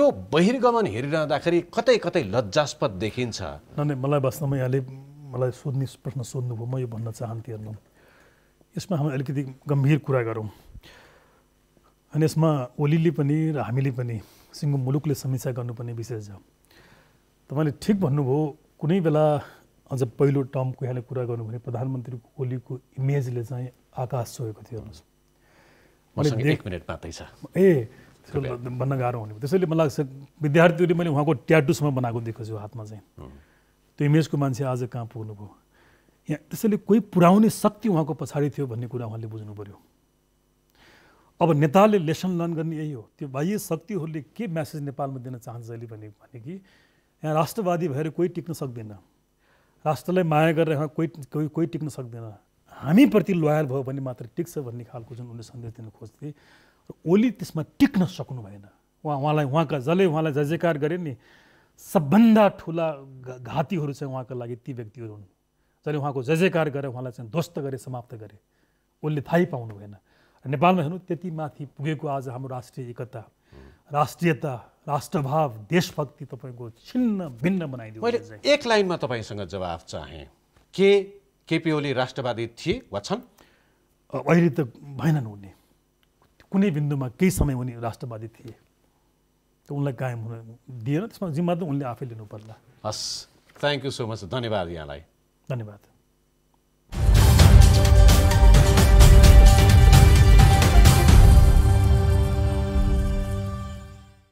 यो बहिर्गमन हेरिरहँदाखेरि कतै कतै लज्जास्पद देखिन्छ मलाई वास्तवमा यहाँले मलाई सोध्ने प्रश्न सोध्नुभयो म यो भन्न चाहन्थेँ हेर्नु यसमा हामी अलिकति गम्भीर कुरा गरौँ अनि यसमा ओलीले पनि र हामीले पनि सिङ्गो मुलुकले समीक्षा गर्नुपर्ने विषय छ तपाईँले ठिक भन्नुभयो कुनै बेला अझ पहिलो टर्मको यहाँले कुरा गर्नु भने प्रधानमन्त्री ओलीको इमेजले चाहिँ आकाश छोएको थियो हेर्नुहोस् ए भन्न गाह्रो हुने त्यसैले मलाई लाग्छ विद्यार्थीहरूले मैले उहाँको ट्याटुसम्म बनाएको देखेको छु हातमा चाहिँ त्यो इमेजको मान्छे आज कहाँ पुग्नुभयो यहाँ त्यसैले कोही पुर्याउने शक्ति उहाँको पछाडि थियो भन्ने कुरा उहाँले बुझ्नु पऱ्यो अब नेताले लेसन लर्न गर्ने यही हो त्यो बाह्य शक्तिहरूले के म्यासेज नेपालमा दिन चाहन्छ अहिले भने भने कि यहाँ राष्ट्रवादी भएर कोही टिक्न सक्दैन राष्ट्रलाई माया गरेर यहाँ कोही कोही कोही टिक्न सक्दैन हामीप्रति लोयल भयो भने मात्र टिक्छ भन्ने खालको जुन उनले सन्देश दिन खोज्थे र ओली त्यसमा टिक्न सक्नु भएन उहाँ उहाँलाई उहाँका जसले उहाँलाई जयकार गरे नि सबभन्दा ठुला घातीहरू चाहिँ उहाँको लागि ती व्यक्तिहरू हुन् जसले उहाँको जय जयकार गरे उहाँलाई चाहिँ ध्वस्त गरे समाप्त गरे उसले थाहै पाउनु भएन नेपालमा हेर्नु त्यति माथि पुगेको आज हाम्रो राष्ट्रिय एकता राष्ट्रियता राष्ट्रभाव देशभक्ति तपाईँको छिन्न भिन्न बनाइदियो मैले एक लाइनमा तपाईँसँग जवाफ चाहेँ के केपी ओली राष्ट्रवादी थिए वा छन् अहिले त भएनन् उनी कुनै बिन्दुमा केही समय उनी राष्ट्रवादी थिए त्यो उनलाई कायम हुन दिएर त्यसमा जिम्मा त उनले आफै पर्ला हस् थ्याङ्क यू सो मच धन्यवाद यहाँलाई धन्यवाद